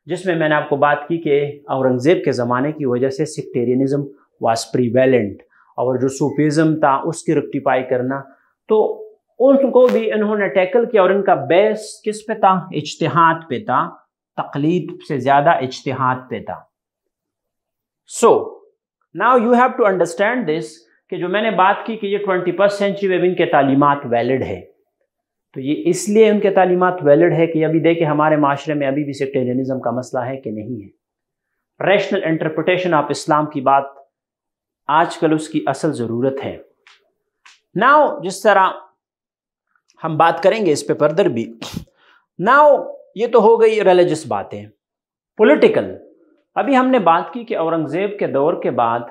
जिसमें मैंने आपको बात की कि औरंगज़ेब के ज़माने की वजह से सिक्टेरियनिज़म वाज प्रीवेलेंट और जो सूफिज़म था उसकी रिक्टिफाई करना तो उनको भी इन्होंने टैकल किया और इनका बेस किस पे था इजतहाद पे था तकलीद से ज़्यादा इजतहाद पे था so so, now you have to understand this कि जो मैंने बात की कि ये ट्वेंटी फर्स्ट सेंचुरी में भी इनके तालीमत वैलिड है तो ये इसलिए उनके तालीमत वैलिड है कि अभी देखें हमारे माशरे में अभी भी सेक्टेरियनिज्म का मसला है कि नहीं है रैशनल इंटरप्रटेशन ऑफ इस्लाम की बात आजकल उसकी असल ज़रूरत है नाव जिस तरह हम बात करेंगे इस पर फर्दर भी नाव ये तो हो गई रिलीजस बातें पोलिटिकल अभी हमने बात की कि औरंगज़ेब के दौर के बाद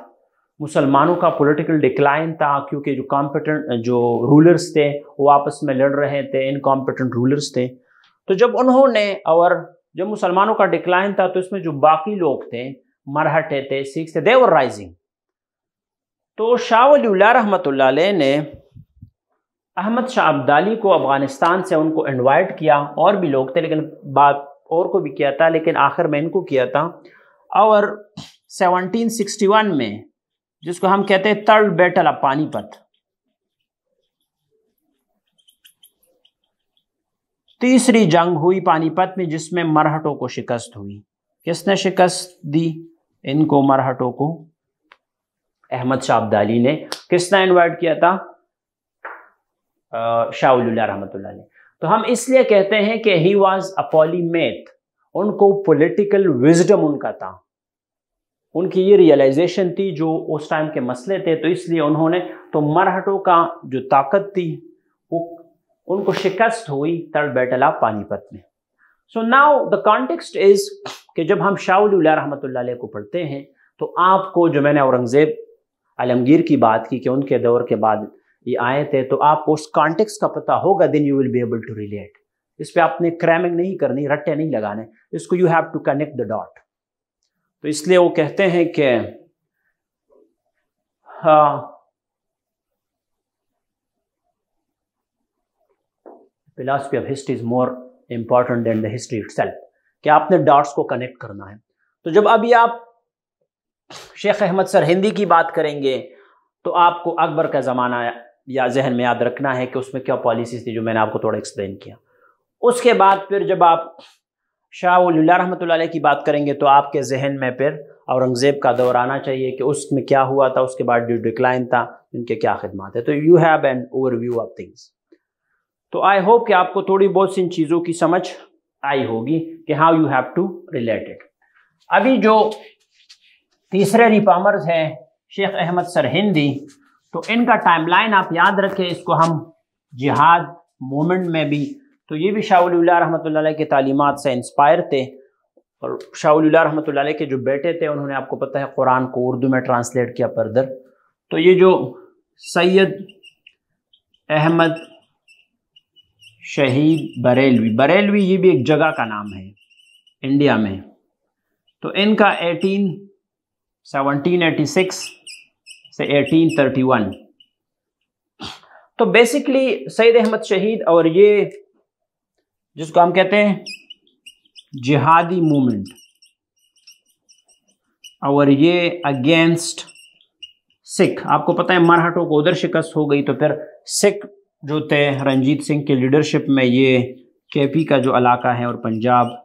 मुसलमानों का पॉलिटिकल डिक्लाइन था क्योंकि जो कॉम्पिटेंट जो रूलर्स थे वो आपस में लड़ रहे थे इनकॉम्पिटेंट रूलर्स थे तो जब उन्होंने और जब मुसलमानों का डिक्लाइन था तो इसमें जो बाकी लोग थे मरहटे थे सिख थे देवर राइजिंग तो शाह रहमत ने अहमद शाह अब्दाली को अफ़गानिस्तान से उनको इनवाइट किया और भी लोग थे लेकिन बात और को भी किया था लेकिन आखिर में इनको किया था और 1761 में जिसको हम कहते हैं थर्ड बैटल ऑफ पानीपत तीसरी जंग हुई पानीपत में जिसमें मरहटों को शिकस्त हुई किसने शिकस्त दी इनको मरहटों को अहमद शाह अब्दाली ने किसने इन्वाइट किया था शाह रहमतुल्लाह ने तो हम इसलिए कहते हैं कि ही वॉज अ पॉलीमेथ उनको पॉलिटिकल विजडम उनका था उनकी ये रियलाइजेशन थी जो उस टाइम के मसले थे तो इसलिए उन्होंने तो मरहटों का जो ताकत थी वो उनको शिकस्त हुई तड़ बैटला पानीपत में so now the context is कि जब हम शाह रहमत को पढ़ते हैं तो आपको जो मैंने औरंगज़ेब आलमगीर की बात की कि उनके दौर के बाद ये आए थे तो आपको उस कॉन्टेक्स्ट का पता होगा then you will be able to relate इस पर आपने क्रैमिंग नहीं करनी रट्टे नहीं लगाने इसको you have to connect the dot तो इसलिए वो कहते हैं कि philosophy of history is more important than the history it कि आपने डॉट्स को कनेक्ट करना है तो जब अभी आप शेख अहमद सर हिंदी की बात करेंगे तो आपको अकबर का ज़माना या जहन में याद रखना है कि उसमें क्या पॉलिसीज थी जो मैंने आपको थोड़ा एक्सप्लेन किया उसके बाद फिर जब आप शाह रहमत की बात करेंगे तो आपके जहन में फिर औरंगज़ेब का दौर आना चाहिए कि उसमें क्या हुआ था उसके बाद ड्यू डिक्लाइन था इनके क्या खदमात है तो you have an overview of things तो आई होप कि आपको थोड़ी बहुत सी इन चीज़ों की समझ आई होगी कि how you have to related अभी जो तीसरे रिफॉर्मर्स हैं शेख अहमद सर हिंदी तो इनका टाइमलाइन आप याद रखें इसको हम जिहाद मोमेंट में भी तो ये भी शाह रहमत की तालीमत से इंस्पायर थे और शाह रहमत के जो बेटे थे उन्होंने आपको पता है कुरान को उर्दू में ट्रांसलेट किया परदर तो ये जो सैयद अहमद शहीद बरेलवी बरेलवी ये भी एक जगह का नाम है इंडिया में तो इनका एटी सिक्स से 1831 तो बेसिकली सैद अहमद शहीद और ये जिसको हम कहते हैं जिहादी मूवमेंट और ये अगेंस्ट सिख आपको पता है मराठों को उधर शिकस्त हो गई तो फिर सिख जो थे रंजीत सिंह के लीडरशिप में ये केपी का जो इलाका है और पंजाब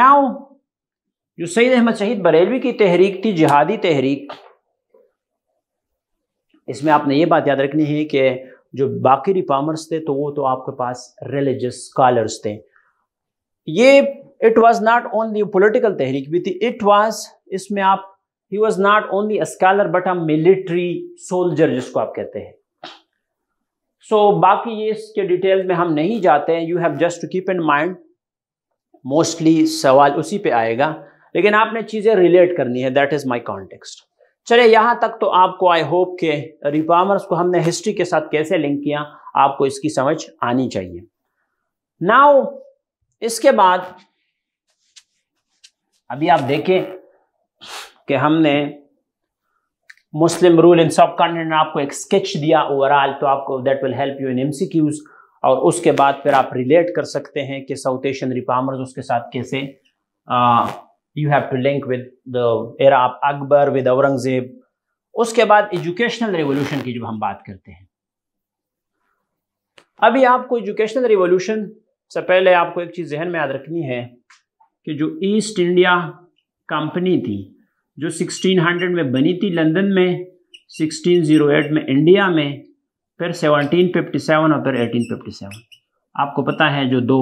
नाउ जो सईद अहमद शहीद बरेलवी की तहरीक थी जिहादी तहरीक इसमें आपने ये बात याद रखनी है कि जो बाकी रिफॉर्मर्स थे तो वो तो आपके पास रिलीजियस स्कॉलर्स थे ये it was not only political तहरीक भी थी इट वॉज इसमें आप he was not only scholar but a military soldier जिसको आप कहते हैं सो so, बाकी ये इसके डिटेल में हम नहीं जाते हैं you have just to keep in mind mostly सवाल उसी पे आएगा लेकिन आपने चीज़ें रिलेट करनी है दैट इज़ माई कॉन्टेक्स्ट चले यहाँ तक तो आपको आई होप के रिपामर्स को हमने हिस्ट्री के साथ कैसे लिंक किया आपको इसकी समझ आनी चाहिए नाउ इसके बाद अभी आप देखें कि हमने मुस्लिम रूल इन सब कॉन्टिनेंट आपको एक स्केच दिया ओवरऑल तो आपको that will help you in MCQs और उसके बाद फिर आप रिलेट कर सकते हैं कि साउथ एशियन रिपामर्स उसके साथ कैसे आ, you have to link with the era Akbar with Aurangzeb उसके बाद एजुकेशनल रिवोल्यूशन की जब हम बात करते हैं अभी आपको एजुकेशनल रिवोल्यूशन से पहले आपको एक चीज़ जहन में याद रखनी है कि जो ईस्ट इंडिया कंपनी थी जो 1600 में बनी थी लंदन में 1608 में इंडिया में फिर 1757 और फिर 1857 आपको पता है जो दो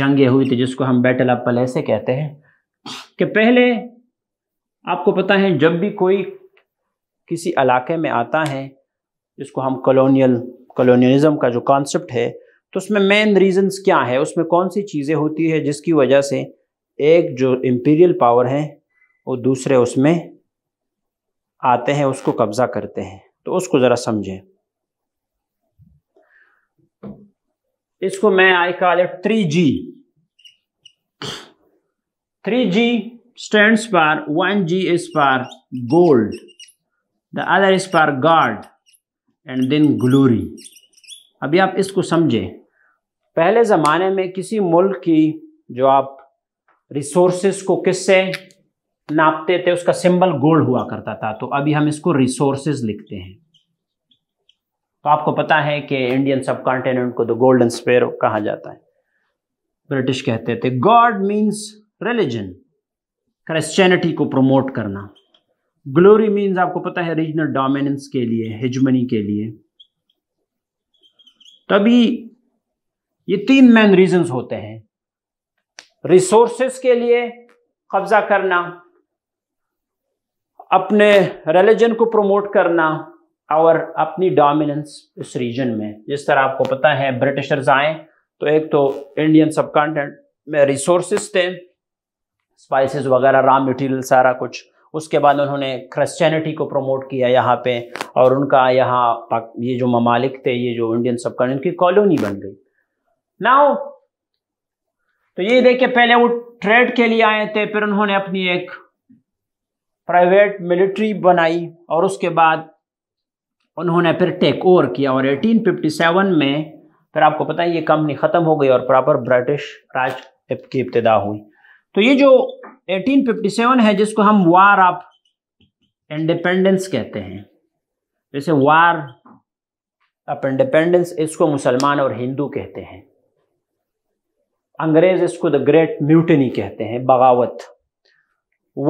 जंगें हुई थी जिसको हम बैटल ऑफ पलेसे कहते हैं कि पहले आपको पता है जब भी कोई किसी इलाके में आता है जिसको हम कॉलोनियल कॉलोनियलिज्म का जो कॉन्सेप्ट है तो उसमें मेन रीजंस क्या है उसमें कौन सी चीज़ें होती है जिसकी वजह से एक जो इम्पीरियल पावर है वो दूसरे उसमें आते हैं उसको कब्जा करते हैं तो उसको ज़रा समझें इसको मैं I call it three G 3G stands for 1G is for gold, the other is for God and then glory. अभी आप इसको समझें पहले ज़माने में किसी मुल्क की जो आप रिसोर्सेस को किससे नापते थे उसका सिंबल गोल्ड हुआ करता था तो अभी हम इसको रिसोर्सेज लिखते हैं तो आपको पता है कि इंडियन सब कॉन्टिनेंट को द गोल्डन स्पेयर कहा जाता है ब्रिटिश कहते थे गॉड मीन्स रिलीजन क्रिश्चियनिटी को प्रमोट करना ग्लोरी मीन्स आपको पता है रीजनल डोमिनेंस के लिए हिजमनी के लिए तभी ये तीन मेन रीजंस होते हैं रिसोर्सेस के लिए कब्जा करना अपने रिलीजन को प्रमोट करना और अपनी डोमिनेंस इस रीजन में जिस तरह आपको पता है ब्रिटिशर्स आए तो एक तो इंडियन सबकॉन्टिनेंट में रिसोर्सेस थे स्पाइसेस वगैरह रॉ मटेरियल सारा कुछ उसके बाद उन्होंने क्रिश्चियनिटी को प्रमोट किया यहाँ पे और उनका यहाँ ये जो ममालिक थे ये जो इंडियन सब उनकी कॉलोनी बन गई नाउ तो ये देखिए पहले वो ट्रेड के लिए आए थे फिर उन्होंने अपनी एक प्राइवेट मिलिट्री बनाई और उसके बाद उन्होंने फिर टेक ओवर किया और 1857 में फिर आपको पता है ये कंपनी ख़त्म हो गई और प्रॉपर ब्रिटिश राज की इब्तदा हुई तो ये जो 1857 है जिसको हम वार ऑफ इंडिपेंडेंस कहते हैं जैसे वार ऑफ इंडिपेंडेंस इसको मुसलमान और हिंदू कहते हैं अंग्रेज इसको द ग्रेट म्यूटनी कहते हैं बगावत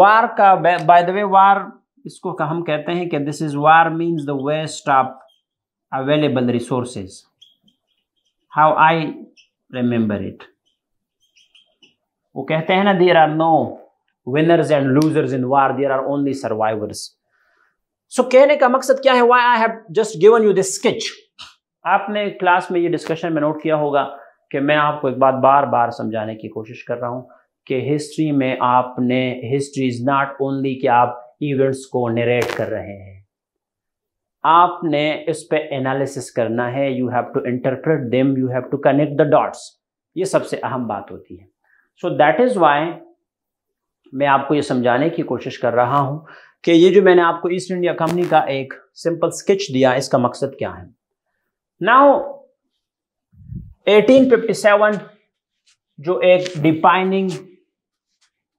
वार का बाय द वे वार इसको हम कहते हैं कि this is war means the waste of available resources how I remember it वो कहते हैं ना there are no winners and losers in war there are only survivors so कहने का मकसद क्या है why I have just given you this sketch आपने क्लास में ये डिस्कशन में नोट किया होगा कि मैं आपको एक बात बार बार समझाने की कोशिश कर रहा हूँ कि हिस्ट्री में आपने हिस्ट्री इज नॉट ओनली कि आप इवेंट्स को नरेट कर रहे हैं आपने इस पे एनालिसिस करना है you have to interpret them you have to connect the dots ये सबसे अहम बात होती है सो दैट इज़ वाई मैं आपको ये समझाने की कोशिश कर रहा हूं कि ये जो मैंने आपको ईस्ट इंडिया कंपनी का एक सिंपल स्केच दिया इसका मकसद क्या है नाउ 1857 जो एक डिफाइनिंग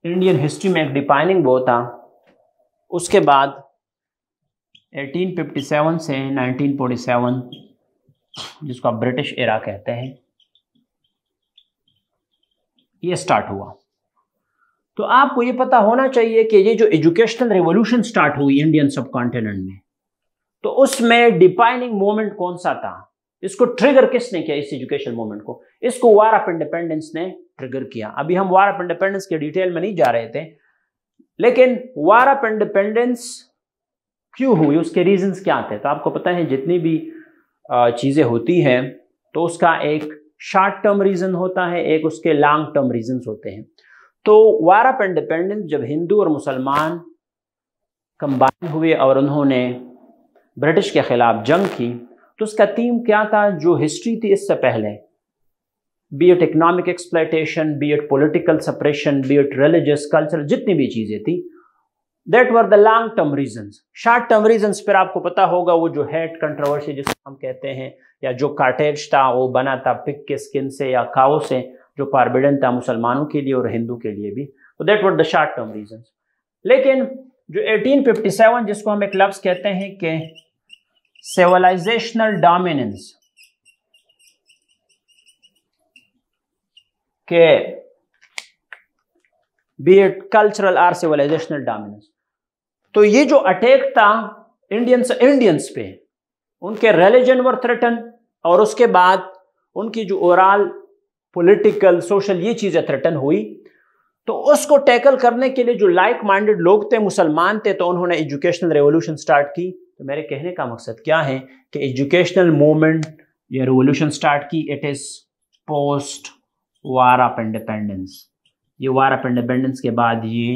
इंडियन हिस्ट्री में एक डिफाइनिंग वो था उसके बाद 1857 से 1947 जिसको आप ब्रिटिश एरा कहते हैं ये स्टार्ट हुआ तो आपको ये पता होना चाहिए कि ये जो एजुकेशनल रेवोल्यूशन स्टार्ट हुई इंडियन सब कॉन्टिनेंट में तो उसमें डिफाइनिंग मोमेंट कौन सा था इसको ट्रिगर किसने किया इस एजुकेशन मोमेंट को इसको वार ऑफ इंडिपेंडेंस ने ट्रिगर किया अभी हम वार ऑफ इंडिपेंडेंस के डिटेल में नहीं जा रहे थे लेकिन वार ऑफ इंडिपेंडेंस क्यों हुई उसके रीजंस क्या थे तो आपको पता है जितनी भी चीज़ें होती हैं तो उसका एक शॉर्ट टर्म रीजन होता है एक उसके लॉन्ग टर्म रीजन होते हैं तो वार ऑफ इंडिपेंडेंस जब हिंदू और मुसलमान कंबाइन हुए और उन्होंने ब्रिटिश के खिलाफ जंग की तो उसका थीम क्या था जो हिस्ट्री थी इससे पहले be it economic exploitation be it political suppression be it religious culture जितनी भी चीज़ें थी that were the long term reason short term reason फिर आपको पता होगा वो जो हेड कंट्रोवर्सी जिसको हम कहते हैं या जो कार्टेज था वो बना था पिक के स्किन से या काओ से जो पारबिडन था मुसलमानों के लिए और हिंदू के लिए भी तो that were the short term reason लेकिन जो 1857 जिसको हम एक लफ्स कहते हैं कि सिविलाइजेशनल डोमिनेंस के be it cultural or civilisational dominance तो ये जो अटैक था इंडियंस इंडियंस पे उनके रिलीजन वर थ्रेटन और उसके बाद उनकी जो ओवरऑल पॉलिटिकल सोशल ये चीज़ें थ्रेटन हुई तो उसको टैकल करने के लिए जो लाइक माइंडेड लोग थे मुसलमान थे तो उन्होंने एजुकेशनल रेवोल्यूशन स्टार्ट की तो मेरे कहने का मकसद क्या है कि एजुकेशनल मूवमेंट या रेवोल्यूशन स्टार्ट की it is post war of independence ये वार ऑफ इंडिपेंडेंस के बाद ये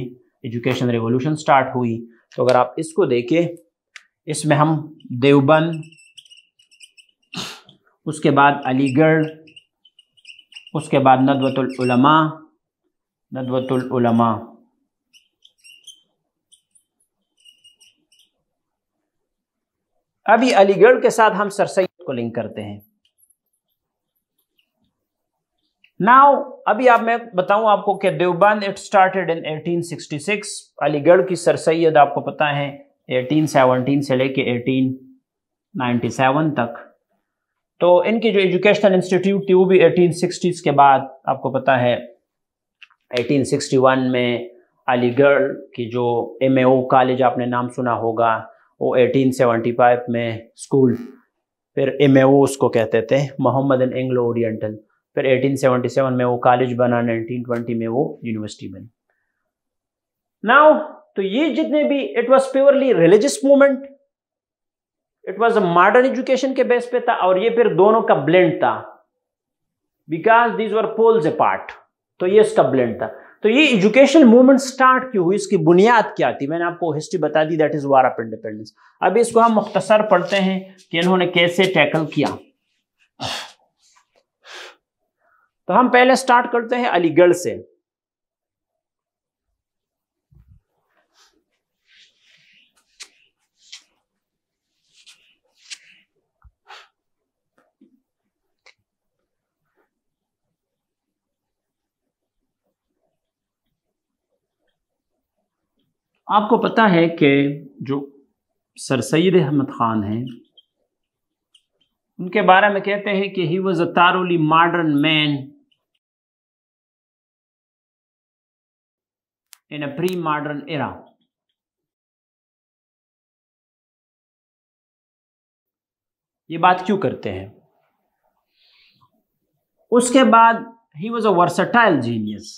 एजुकेशन रेवोल्यूशन स्टार्ट हुई तो अगर आप इसको देखिए इसमें हम देवबंद उसके बाद अलीगढ़ उसके बाद नदवतुलमा नदवतुलमा अभी अलीगढ़ के साथ हम सरसैद को लिंक करते हैं नाउ अभी आप मैं बताऊं आपको कि Deoband it started in 1866 Aligarh की सर सैद आपको पता है 1817 से लेके 1897 तक तो इनकी जो एजुकेशनल इंस्टीट्यूट थी वो भी 1860s के बाद आपको पता है 1861 में अलीगढ़ की जो एम कॉलेज आपने नाम सुना होगा वो 1875 में स्कूल फिर एम उसको कहते थे मोहम्मद एंग्लो ओरिएंटल फिर 1877 में वो कॉलेज बना 1920 में वो यूनिवर्सिटी बनी नाउ तो ये जितने भी it was purely religious movement it was a modern education के बेस पे था और ये फिर दोनों का ब्लेंड था because these were poles apart तो ये इसका ब्लेंड था तो ये एजुकेशन मूवमेंट स्टार्ट क्यों हुई इसकी बुनियाद क्या थी मैंने आपको हिस्ट्री बता दी that is war of independence अब इसको हम मुख्तसर पढ़ते हैं कि इन्होंने कैसे टैकल किया तो हम पहले स्टार्ट करते हैं अलीगढ़ से आपको पता है कि जो सर सैद अहमद ख़ान हैं उनके बारे में कहते हैं कि ही वॉज़ अ तारोली modern man in a pre-modern era. ये बात क्यों करते हैं उसके बाद he was a versatile genius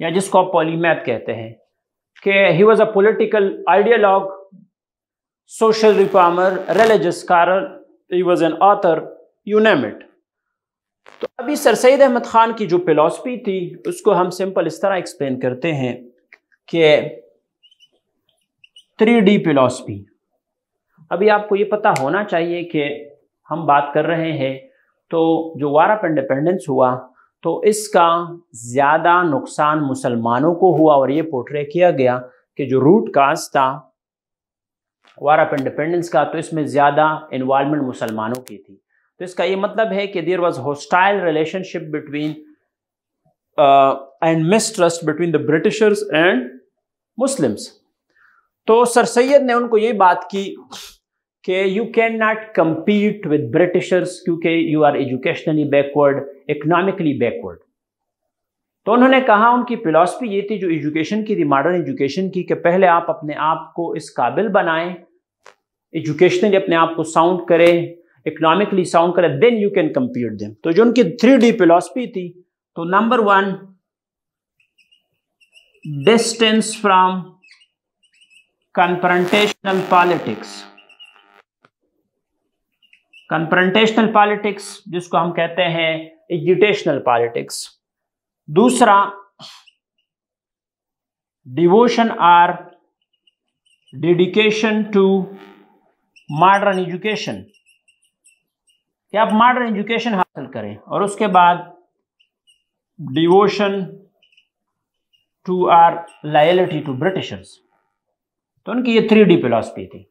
या जिसको आप पॉलीमैथ कहते हैं कि he was a political ideologue social reformer religious कारर he was an author you name तो अभी सर सैद अहमद ख़ान की जो फिलासफ़ी थी उसको हम सिंपल इस तरह एक्सप्लेन करते हैं कि थ्री डी फिलासफ़ी अभी आपको ये पता होना चाहिए कि हम बात कर रहे हैं तो जो वार ऑफ इंडिपेंडेंस हुआ तो इसका ज़्यादा नुकसान मुसलमानों को हुआ और ये पोर्ट्रे किया गया कि जो रूट काज था वार ऑफ इंडिपेंडेंस का तो इसमें ज़्यादा इन्वॉल्वमेंट मुसलमानों की थी तो इसका ये मतलब है कि there was hostile relationship between and mistrust between the Britishers and Muslims तो सर सैयद ने उनको ये बात की कि you can not compete with Britishers क्योंकि you are educationally backward economically backward तो उन्होंने कहा उनकी फिलॉसफी ये थी जो एजुकेशन की थी मॉडर्न एजुकेशन की कि पहले आप अपने आप को इस काबिल बनाएं एजुकेशनली अपने आप को साउंड करें इकोनॉमिकली साउंड करें then you can compute them तो जो उनकी थ्री डी फिलोसफी थी तो number one distance from confrontational politics confrontational politics जिसको हम कहते हैं एजुटेशनल पॉलिटिक्स दूसरा devotion or dedication to modern education कि आप मॉडर्न एजुकेशन हासिल करें और उसके बाद devotion to or loyalty to Britishers तो उनकी ये थ्री डी फिलोसफी थी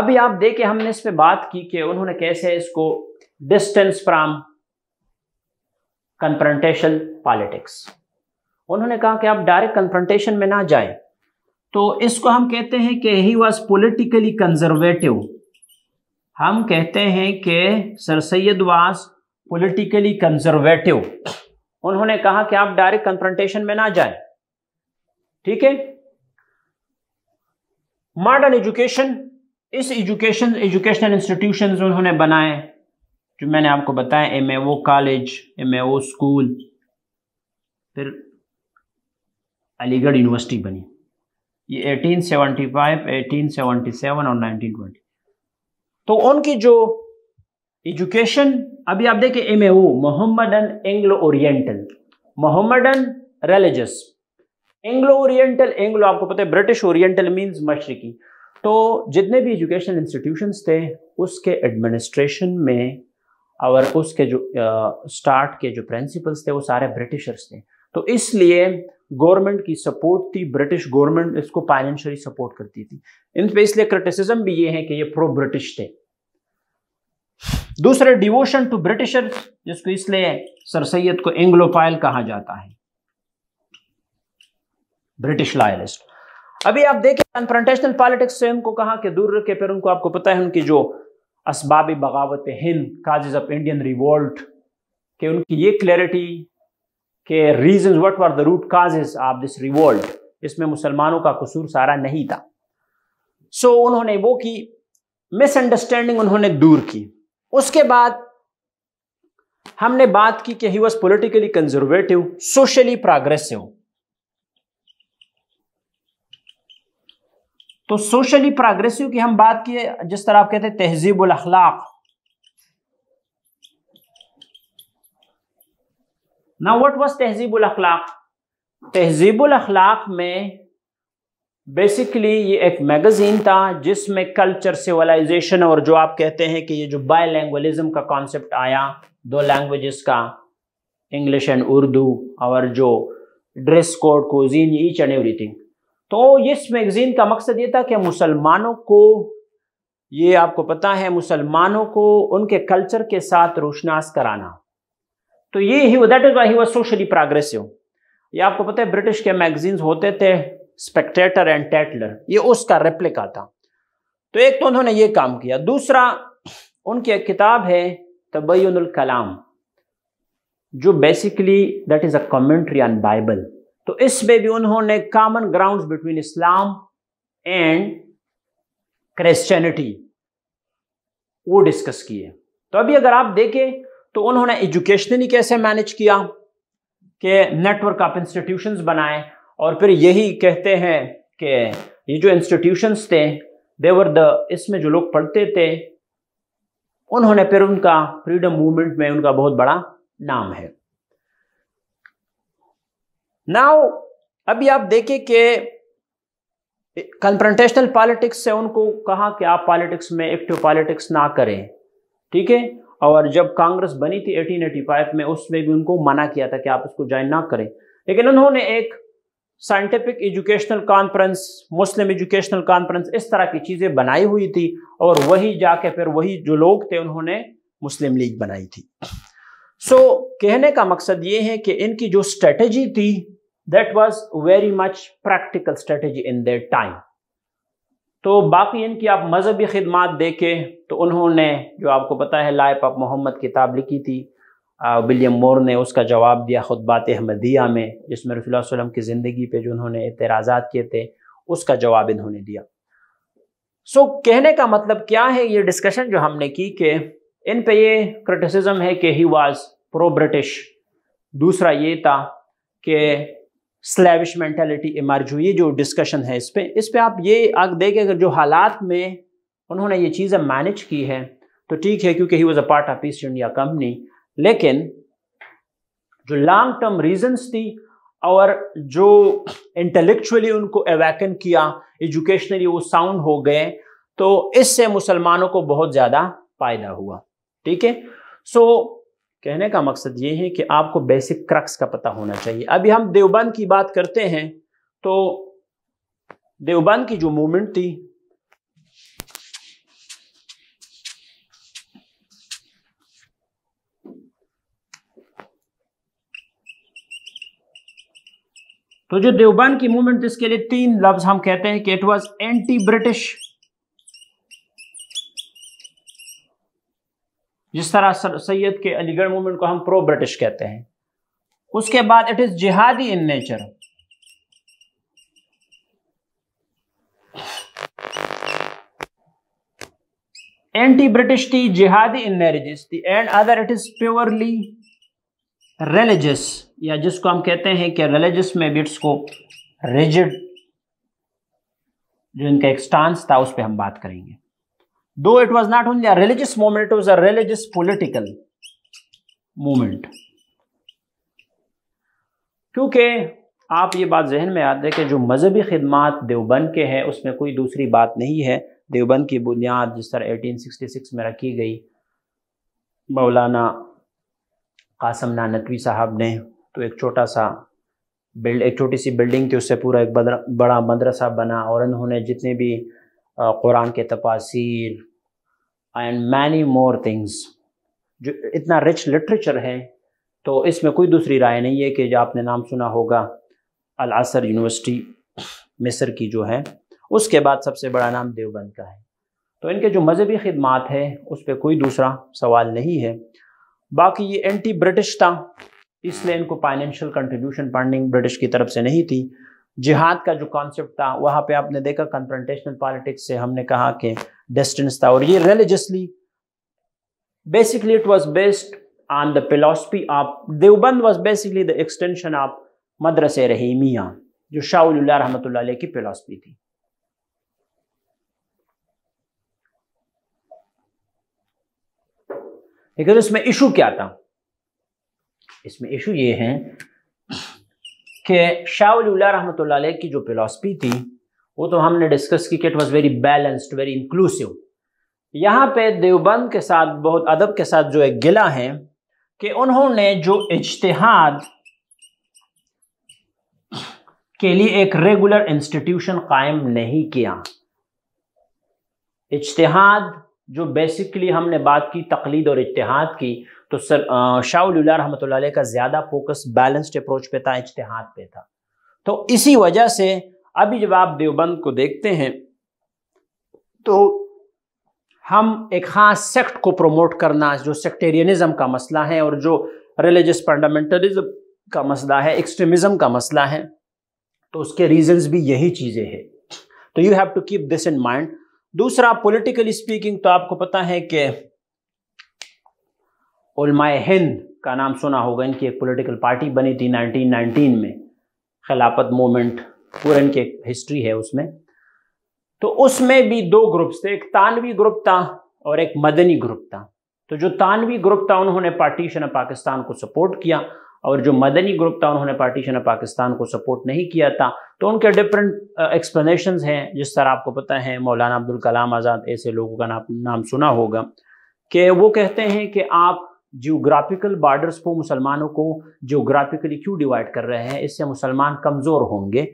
अभी आप देखे हमने इस पे बात की कि उन्होंने कैसे इसको डिस्टेंस फ्रॉम कन्फ्रंटेशन पॉलिटिक्स उन्होंने कहा कि आप डायरेक्ट कन्फ्रंटेशन में ना जाए तो इसको हम कहते हैं कि ही वॉज पोलिटिकली कंजर्वेटिव हम कहते हैं कि सर सैद वास पोलिटिकली कंजर्वेटिव उन्होंने कहा कि आप डायरेक्ट कंफ्रंटेशन में ना जाए ठीक है मॉडर्न एजुकेशन इस एजुकेशन एजुकेशनल इंस्टीट्यूशन उन्होंने बनाए जो मैंने आपको बताया M A O college M A O school फिर अलीगढ़ यूनिवर्सिटी बनी ये 1875, 1877 और 1920 तो उनकी जो एजुकेशन अभी आप देखें M A Muhammadan Anglo Oriental Muhammadan religious Anglo Oriental Anglo आपको पता है ब्रिटिश ओरिएंटल मींस मशरकी तो जितने भी एजुकेशनल इंस्टीट्यूशंस थे उसके एडमिनिस्ट्रेशन में और उसके जो स्टार्ट के जो प्रिंसिपल्स थे वो सारे ब्रिटिशर्स थे तो इसलिए गवर्नमेंट की सपोर्ट थी ब्रिटिश गवर्नमेंट इसको फाइनेंशियली सपोर्ट करती थी इन पे इसलिए क्रिटिसिज्म भी ये है कि ये प्रो ब्रिटिश थे दूसरे डिवोशन टू ब्रिटिशर जिसको इसलिए सर सैयद को एंग्लोफाइल कहा जाता है ब्रिटिश लॉयलिस्ट अभी आप देखें पॉलिटिक्स से उनको कहा कि दूर रखे फिर उनको आपको पता है उनकी जो असबाबी बगावत हिंद काजिज ऑफ इंडियन रिवोल्ट कि उनकी ये क्लैरिटी के reason what were the root causes of this revolt इसमें मुसलमानों का कसूर सारा नहीं था सो so, उन्होंने वो की मिसअंडरस्टैंडिंग उन्होंने दूर की उसके बाद हमने बात की कि he was politically conservative socially progressive तो सोशली प्रोग्रेसिव की हम बात किए जिस तरह आप कहते हैं तहजीब अखलाक ना वट वॉज तहजीबुल अखलाक तहजीबुल अखलाक में बेसिकली ये एक मैगज़ीन था जिसमें कल्चर सिविलाइजेशन और जो आप कहते हैं कि ये जो बाई लैंग्वेजम का कॉन्सेप्ट आया दो लैंग्वेजेस का इंग्लिश एंड उर्दू और जो dress code cuisine each and everything तो इस मैगज़ीन का मकसद ये था कि मुसलमानों को ये आपको पता है मुसलमानों को उनके कल्चर के साथ रोशनास कराना तो ये he that is why he was socially progressive ये आपको पता है ब्रिटिश के मैगजीन्स होते थे स्पेक्टेटर एंड टैटलर ये उसका रेप्लिका था तो एक तो उन्होंने ये काम किया दूसरा उनकी एक किताब है तबयनल कलाम जो basically that is a commentary on Bible तो इसमें भी उन्होंने common ground between Islam and Christianity वो डिस्कस किए तो अभी अगर आप देखें तो उन्होंने एजुकेशनली कैसे मैनेज किया कि नेटवर्क ऑफ इंस्टीट्यूशन बनाए और फिर यही कहते हैं कि ये जो इंस्टीट्यूशन थे देवर द इसमें जो लोग पढ़ते थे उन्होंने फिर उनका फ्रीडम मूवमेंट में उनका बहुत बड़ा नाम है नाउ अभी आप देखें कि कंप्रंटेशनल पॉलिटिक्स से उनको कहा कि आप पॉलिटिक्स में एक्टिव पॉलिटिक्स ना करें ठीक है और जब कांग्रेस बनी थी 1885 में उसमें भी उनको मना किया था कि आप उसको ज्वाइन ना करें लेकिन उन्होंने एक scientific educational conference Muslim educational conference इस तरह की चीज़ें बनाई हुई थी और वही जाके फिर वही जो लोग थे उन्होंने मुस्लिम लीग बनाई थी सो so, कहने का मकसद ये है कि इनकी जो स्ट्रेटजी थी that was very much practical strategy in that time तो बाकी इनकी आप मजहबी खदमात देखें तो उन्होंने जो आपको पता है लाइफ ऑफ मोहम्मद किताब लिखी थी विलियम मोर ने उसका जवाब दिया खुतबात अहमदिया में जिसमें रसोल्ला वसलम की ज़िंदगी पे जो उन्होंने एतराज़ात किए थे उसका जवाब इन्होंने दिया सो so, कहने का मतलब क्या है ये डिस्कशन जो हमने की कि इन पे ये क्रिटिसिज्म है कि ही वाज प्रो ब्रिटिश दूसरा ये था कि स्लेविश मेंटेलिटी इमर्ज हुई जो डिस्कशन है इस पर इस पर आप ये आग देखें अगर जो हालात में उन्होंने ये चीज़ें मैनेज की है तो ठीक है क्योंकि he was a part of East India Company लेकिन जो लॉन्ग टर्म रीजन्स थी और जो इंटेलेक्चुअली उनको अवैकन किया एजुकेशनली वो साउंड हो गए तो इससे मुसलमानों को बहुत ज़्यादा फायदा हुआ ठीक है सो कहने का मकसद ये है कि आपको बेसिक क्रक्स का पता होना चाहिए अभी हम देवबंद की बात करते हैं तो देवबंद की जो मूवमेंट थी तो जो देवबंद की मूवमेंट इसके लिए तीन लफ्ज हम कहते हैं कि इट वाज एंटी ब्रिटिश जिस तरह सैयद के अलीगढ़ मूवमेंट को हम प्रो ब्रिटिश कहते हैं उसके बाद इट इज जिहादी इन नेचर एंटी ब्रिटिश थी जिहादी इन नेरिजिस थी and other it is purely religious या जिसको हम कहते हैं कि रिलीजियस में भी इट्स को रिजिड जो इनका एक स्टांस था उस पर हम बात करेंगे though it was not only a religious movement, it was a religious political movement. क्योंकि आप ये बात जहन में याद रखें जो मजहबी खदमात देवबंद के हैं उसमें कोई दूसरी बात नहीं है देवबंद की बुनियाद जिस तरह 1866 में रखी गई मौलाना कासम नानतवी साहब ने तो एक छोटा सा बिल्ड एक छोटी सी बिल्डिंग थी उससे पूरा एक बड़ा मदरसा बना और उन्होंने जितने भी कुरान uh, के तपासिर एंड मैनी मोर थिंग्स जो इतना रिच लिटरेचर है तो इसमें कोई दूसरी राय नहीं है कि जो आपने नाम सुना होगा अल असर यूनिवर्सिटी मिस्र की जो है उसके बाद सबसे बड़ा नाम देवबंद का है तो इनके जो मजहबी खदमात है उस पर कोई दूसरा सवाल नहीं है बाकी ये एंटी ब्रिटिश था इसलिए इनको फाइनेंशियल कंट्रीब्यूशन फंडिंग ब्रिटिश की तरफ से नहीं थी जिहाद का जो कॉन्सेप्ट था वहाँ पे आपने देखा कन्फ्रंटेशनल पॉलिटिक्स से हमने कहा कि डिस्टेंस था और ये religiously basically it was based on the philosophy of Deoband was basically the extension of मदरसे रहीमिया जो शाह रहमत की फिलोसफी थी लेकिन इसमें इशू क्या था इसमें इशू ये है कि शाह रहमत की जो फिलासफी थी वो तो हमने डिस्कस की कि it was very balanced very inclusive यहाँ पे देवबंद के साथ बहुत अदब के साथ जो एक गिला है कि उन्होंने जो इजतहाद के लिए एक रेगुलर इंस्टीट्यूशन कायम नहीं किया इजतहाद जो बेसिकली हमने बात की तकलीद और इतिहाद की तो सर शाह रहमत का ज़्यादा फोकस बैलेंस्ड अप्रोच पे था इजतहाद पे था तो इसी वजह से अभी जब आप देवबंद को देखते हैं तो हम एक ख़ास सेक्ट को प्रमोट करना जो सेक्टेरियनिज्म का मसला है और जो रिलीजियस फंडामेंटलिज्म का मसला है एक्सट्रीमिज्म का मसला है तो उसके रीजंस भी यही चीज़ें हैं तो you have to keep this in mind दूसरा पॉलिटिकली स्पीकिंग तो आपको पता है कि माए हिंद का नाम सुना होगा इनकी एक पॉलिटिकल पार्टी बनी थी 1919 में खिलाफत मूवमेंट पूरा इनकी एक हिस्ट्री है उसमें तो उसमें भी दो ग्रुप्स थे एक तानवी ग्रुप था और एक मदनी ग्रुप था तो जो तानवी ग्रुप था उन्होंने पार्टीशन ऑफ पाकिस्तान को सपोर्ट किया और जो मदनी ग्रुप था उन्होंने पार्टीशन ऑफ पाकिस्तान को सपोर्ट नहीं किया था तो उनके डिफरेंट एक्सप्लेनेशंस uh, हैं जिस तरह आपको पता है मौलाना अब्दुल कलाम आज़ाद ऐसे लोगों का नाम नाम सुना होगा कि वो कहते हैं कि आप जियोग्राफिकल बॉर्डर्स को मुसलमानों को जियोग्राफिकली क्यों डिवाइड कर रहे हैं इससे मुसलमान कमज़ोर होंगे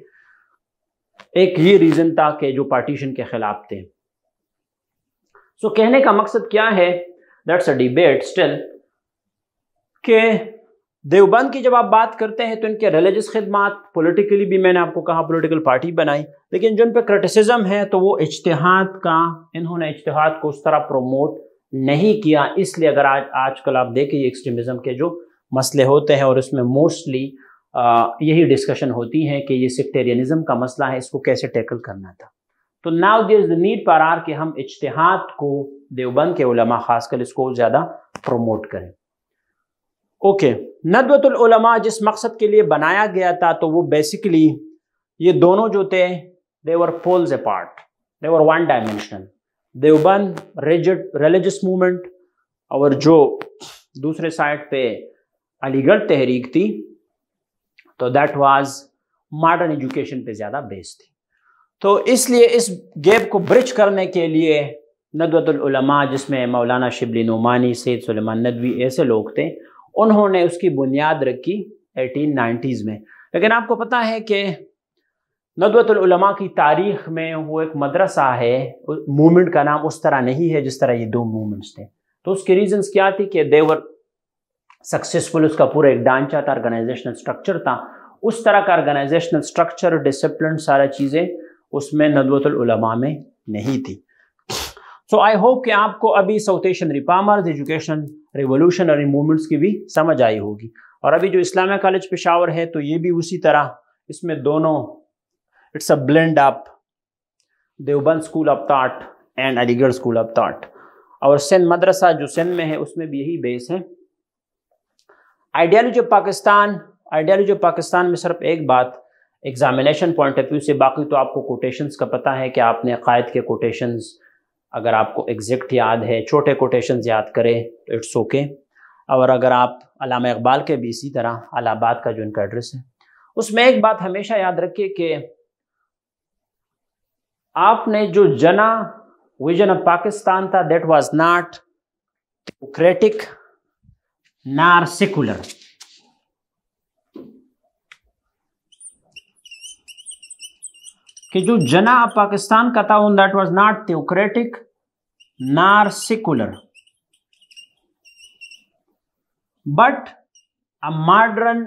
एक ये रीज़न था कि जो पार्टीशन के खिलाफ थे सो so, कहने का मकसद क्या है दैट्स अ डिबेट स्टिल के देवबंद की जब आप बात करते हैं तो इनके रिलीजियस खदमात पॉलिटिकली भी मैंने आपको कहा पॉलिटिकल पार्टी बनाई लेकिन जिन पे क्रिटिसिज्म है तो वो इज्तहाद का इन्होंने इज्तहाद को उस तरह प्रोमोट नहीं किया इसलिए अगर आज आजकल आप देखिए एक्सट्रीमिज्म के जो मसले होते हैं और इसमें मोस्टली यही डिस्कशन होती है कि ये सेक्टेरियनिज्म का मसला है इसको कैसे टैकल करना था तो now there is the need पर आर कि हम इज्तहाद को देवबंद के उलमा खासकर इसको ज़्यादा प्रमोट करें ओके नदवतुलमा जिस मकसद के लिए बनाया गया था तो वो बेसिकली ये दोनों जो थे they were poles apart they were one dimensional Deoband religious movement और जो दूसरे साइड पे अलीगढ़ तहरीक थी तो दैट वाज मॉडर्न एजुकेशन पे ज़्यादा बेस्ड थी तो इसलिए इस गैप को ब्रिज करने के लिए नदवतुलमा जिसमें मौलाना शिबली नुमानी सैद सलेमान नदवी ऐसे लोग थे उन्होंने उसकी बुनियाद रखी एटीन नाइनटीज में लेकिन आपको पता है कि नदवतुलमा की तारीख में वो एक मदरसा है मूवमेंट का नाम उस तरह नहीं है जिस तरह ये दो मूवमेंट्स थे तो उसके रीजंस क्या थे कि देवर सक्सेसफुल उसका पूरा एक ढांचा था ऑर्गेनाइजेशनल स्ट्रक्चर था उस तरह का ऑर्गेनाइजेशनल स्ट्रक्चर डिसिप्लिन सारा चीज़ें उसमें नदवतलमा में नहीं थी सो आई होप कि आपको अभी South Asian reformers education revolutionary movements की भी समझ आई होगी और अभी जो इस्लामिया कॉलेज पेशावर है तो ये भी उसी तरह इसमें दोनों it's a blend of Deoband school of thought and Aligarh school of thought और सिंध मदरसा जो सिंध में है उसमें भी यही बेस है ideology of Pakistan ideology of Pakistan में सिर्फ एक बात एग्जामिनेशन पॉइंट ऑफ व्यू से बाकी तो आपको कोटेशंस का पता है कि आपने अकायद के कोटेशंस अगर आपको एग्जैक्ट याद है छोटे कोटेशन याद करें तो इट्स ओके और अगर आप अलामा इकबाल के भी इसी तरह अलाहाबाद का जो इनका एड्रेस है उसमें एक बात हमेशा याद रखिए कि आपने जो जना विजन ऑफ पाकिस्तान था that was not democratic nor secular कि जो जना पाकिस्तान का था उन that was not theocratic nor secular but a modern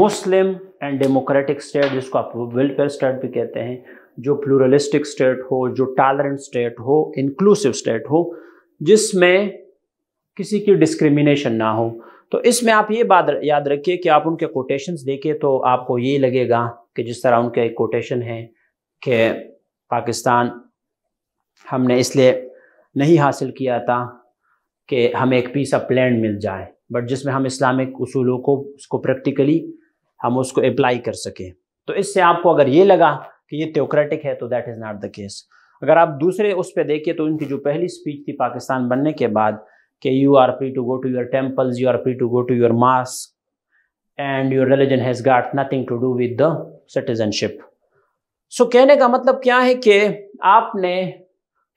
Muslim and democratic state जिसको आप वेलफेयर स्टेट भी कहते हैं जो प्लूरलिस्टिक स्टेट हो जो टॉलरेंट स्टेट हो इंक्लूसिव स्टेट हो जिसमें किसी की डिस्क्रिमिनेशन ना हो तो इसमें आप ये बात याद रखिए कि आप उनके कोटेशंस देखिए तो आपको ये लगेगा कि जिस तरह उनके कोटेशन है कि पाकिस्तान हमने इसलिए नहीं हासिल किया था कि हमें एक पीस ऑफ लैंड मिल जाए बट जिसमें हम इस्लामिक उसूलों को उसको प्रैक्टिकली हम उसको अप्लाई कर सकें तो इससे आपको अगर ये लगा कि ये त्योक्रेटिक है तो that is not the case अगर आप दूसरे उस पर देखिए तो उनकी जो पहली स्पीच थी पाकिस्तान बनने के बाद कि you are free to go to your temples you are free to go to your mosques and your religion has got nothing to do with the citizenship so कहने का मतलब क्या है कि आपने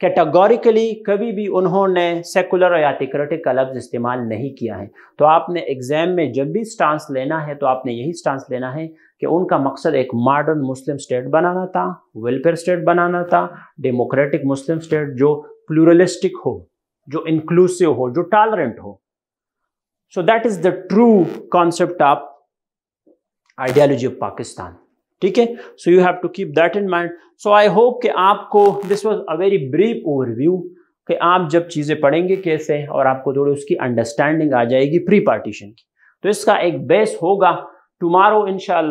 कैटेगोरिकली कभी भी उन्होंने सेकुलर या तिक्रेटिक का लफ्ज़ इस्तेमाल नहीं किया है तो आपने एग्ज़ाम में जब भी स्टांस लेना है तो आपने यही स्टांस लेना है कि उनका मकसद एक मॉडर्न मुस्लिम स्टेट बनाना था वेलफेयर स्टेट बनाना था डेमोक्रेटिक मुस्लिम स्टेट जो प्लूरलिस्टिक हो जो इंक्लूसिव हो जो टॉलरेंट हो so that is the true concept of ideology of Pakistan ठीक है so you have to keep that in mind so I hope कि आपको this was a very brief overview कि आप जब चीज़ें पढ़ेंगे कैसे और आपको थोड़ी उसकी अंडरस्टैंडिंग आ जाएगी प्री पार्टीशन की तो इसका एक बेस होगा टुमारो इन शाह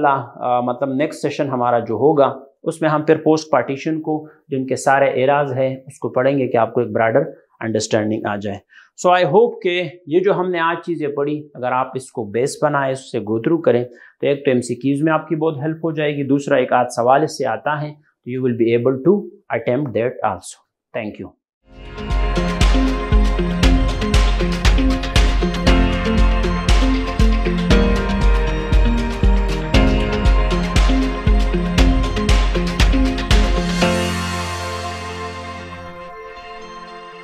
मतलब नेक्स्ट सेशन हमारा जो होगा उसमें हम फिर पोस्ट पार्टीशन को जिनके सारे एराज हैं उसको पढ़ेंगे कि आपको एक ब्राडर अंडरस्टैंडिंग आ जाए सो आई होप के ये जो हमने आज चीज़ें पढ़ी अगर आप इसको बेस बनाए उससे गो थ्रू करें तो एक तो एम में आपकी बहुत हेल्प हो जाएगी दूसरा एक आध सवाल इससे आता है तो you will be able to attempt also thank you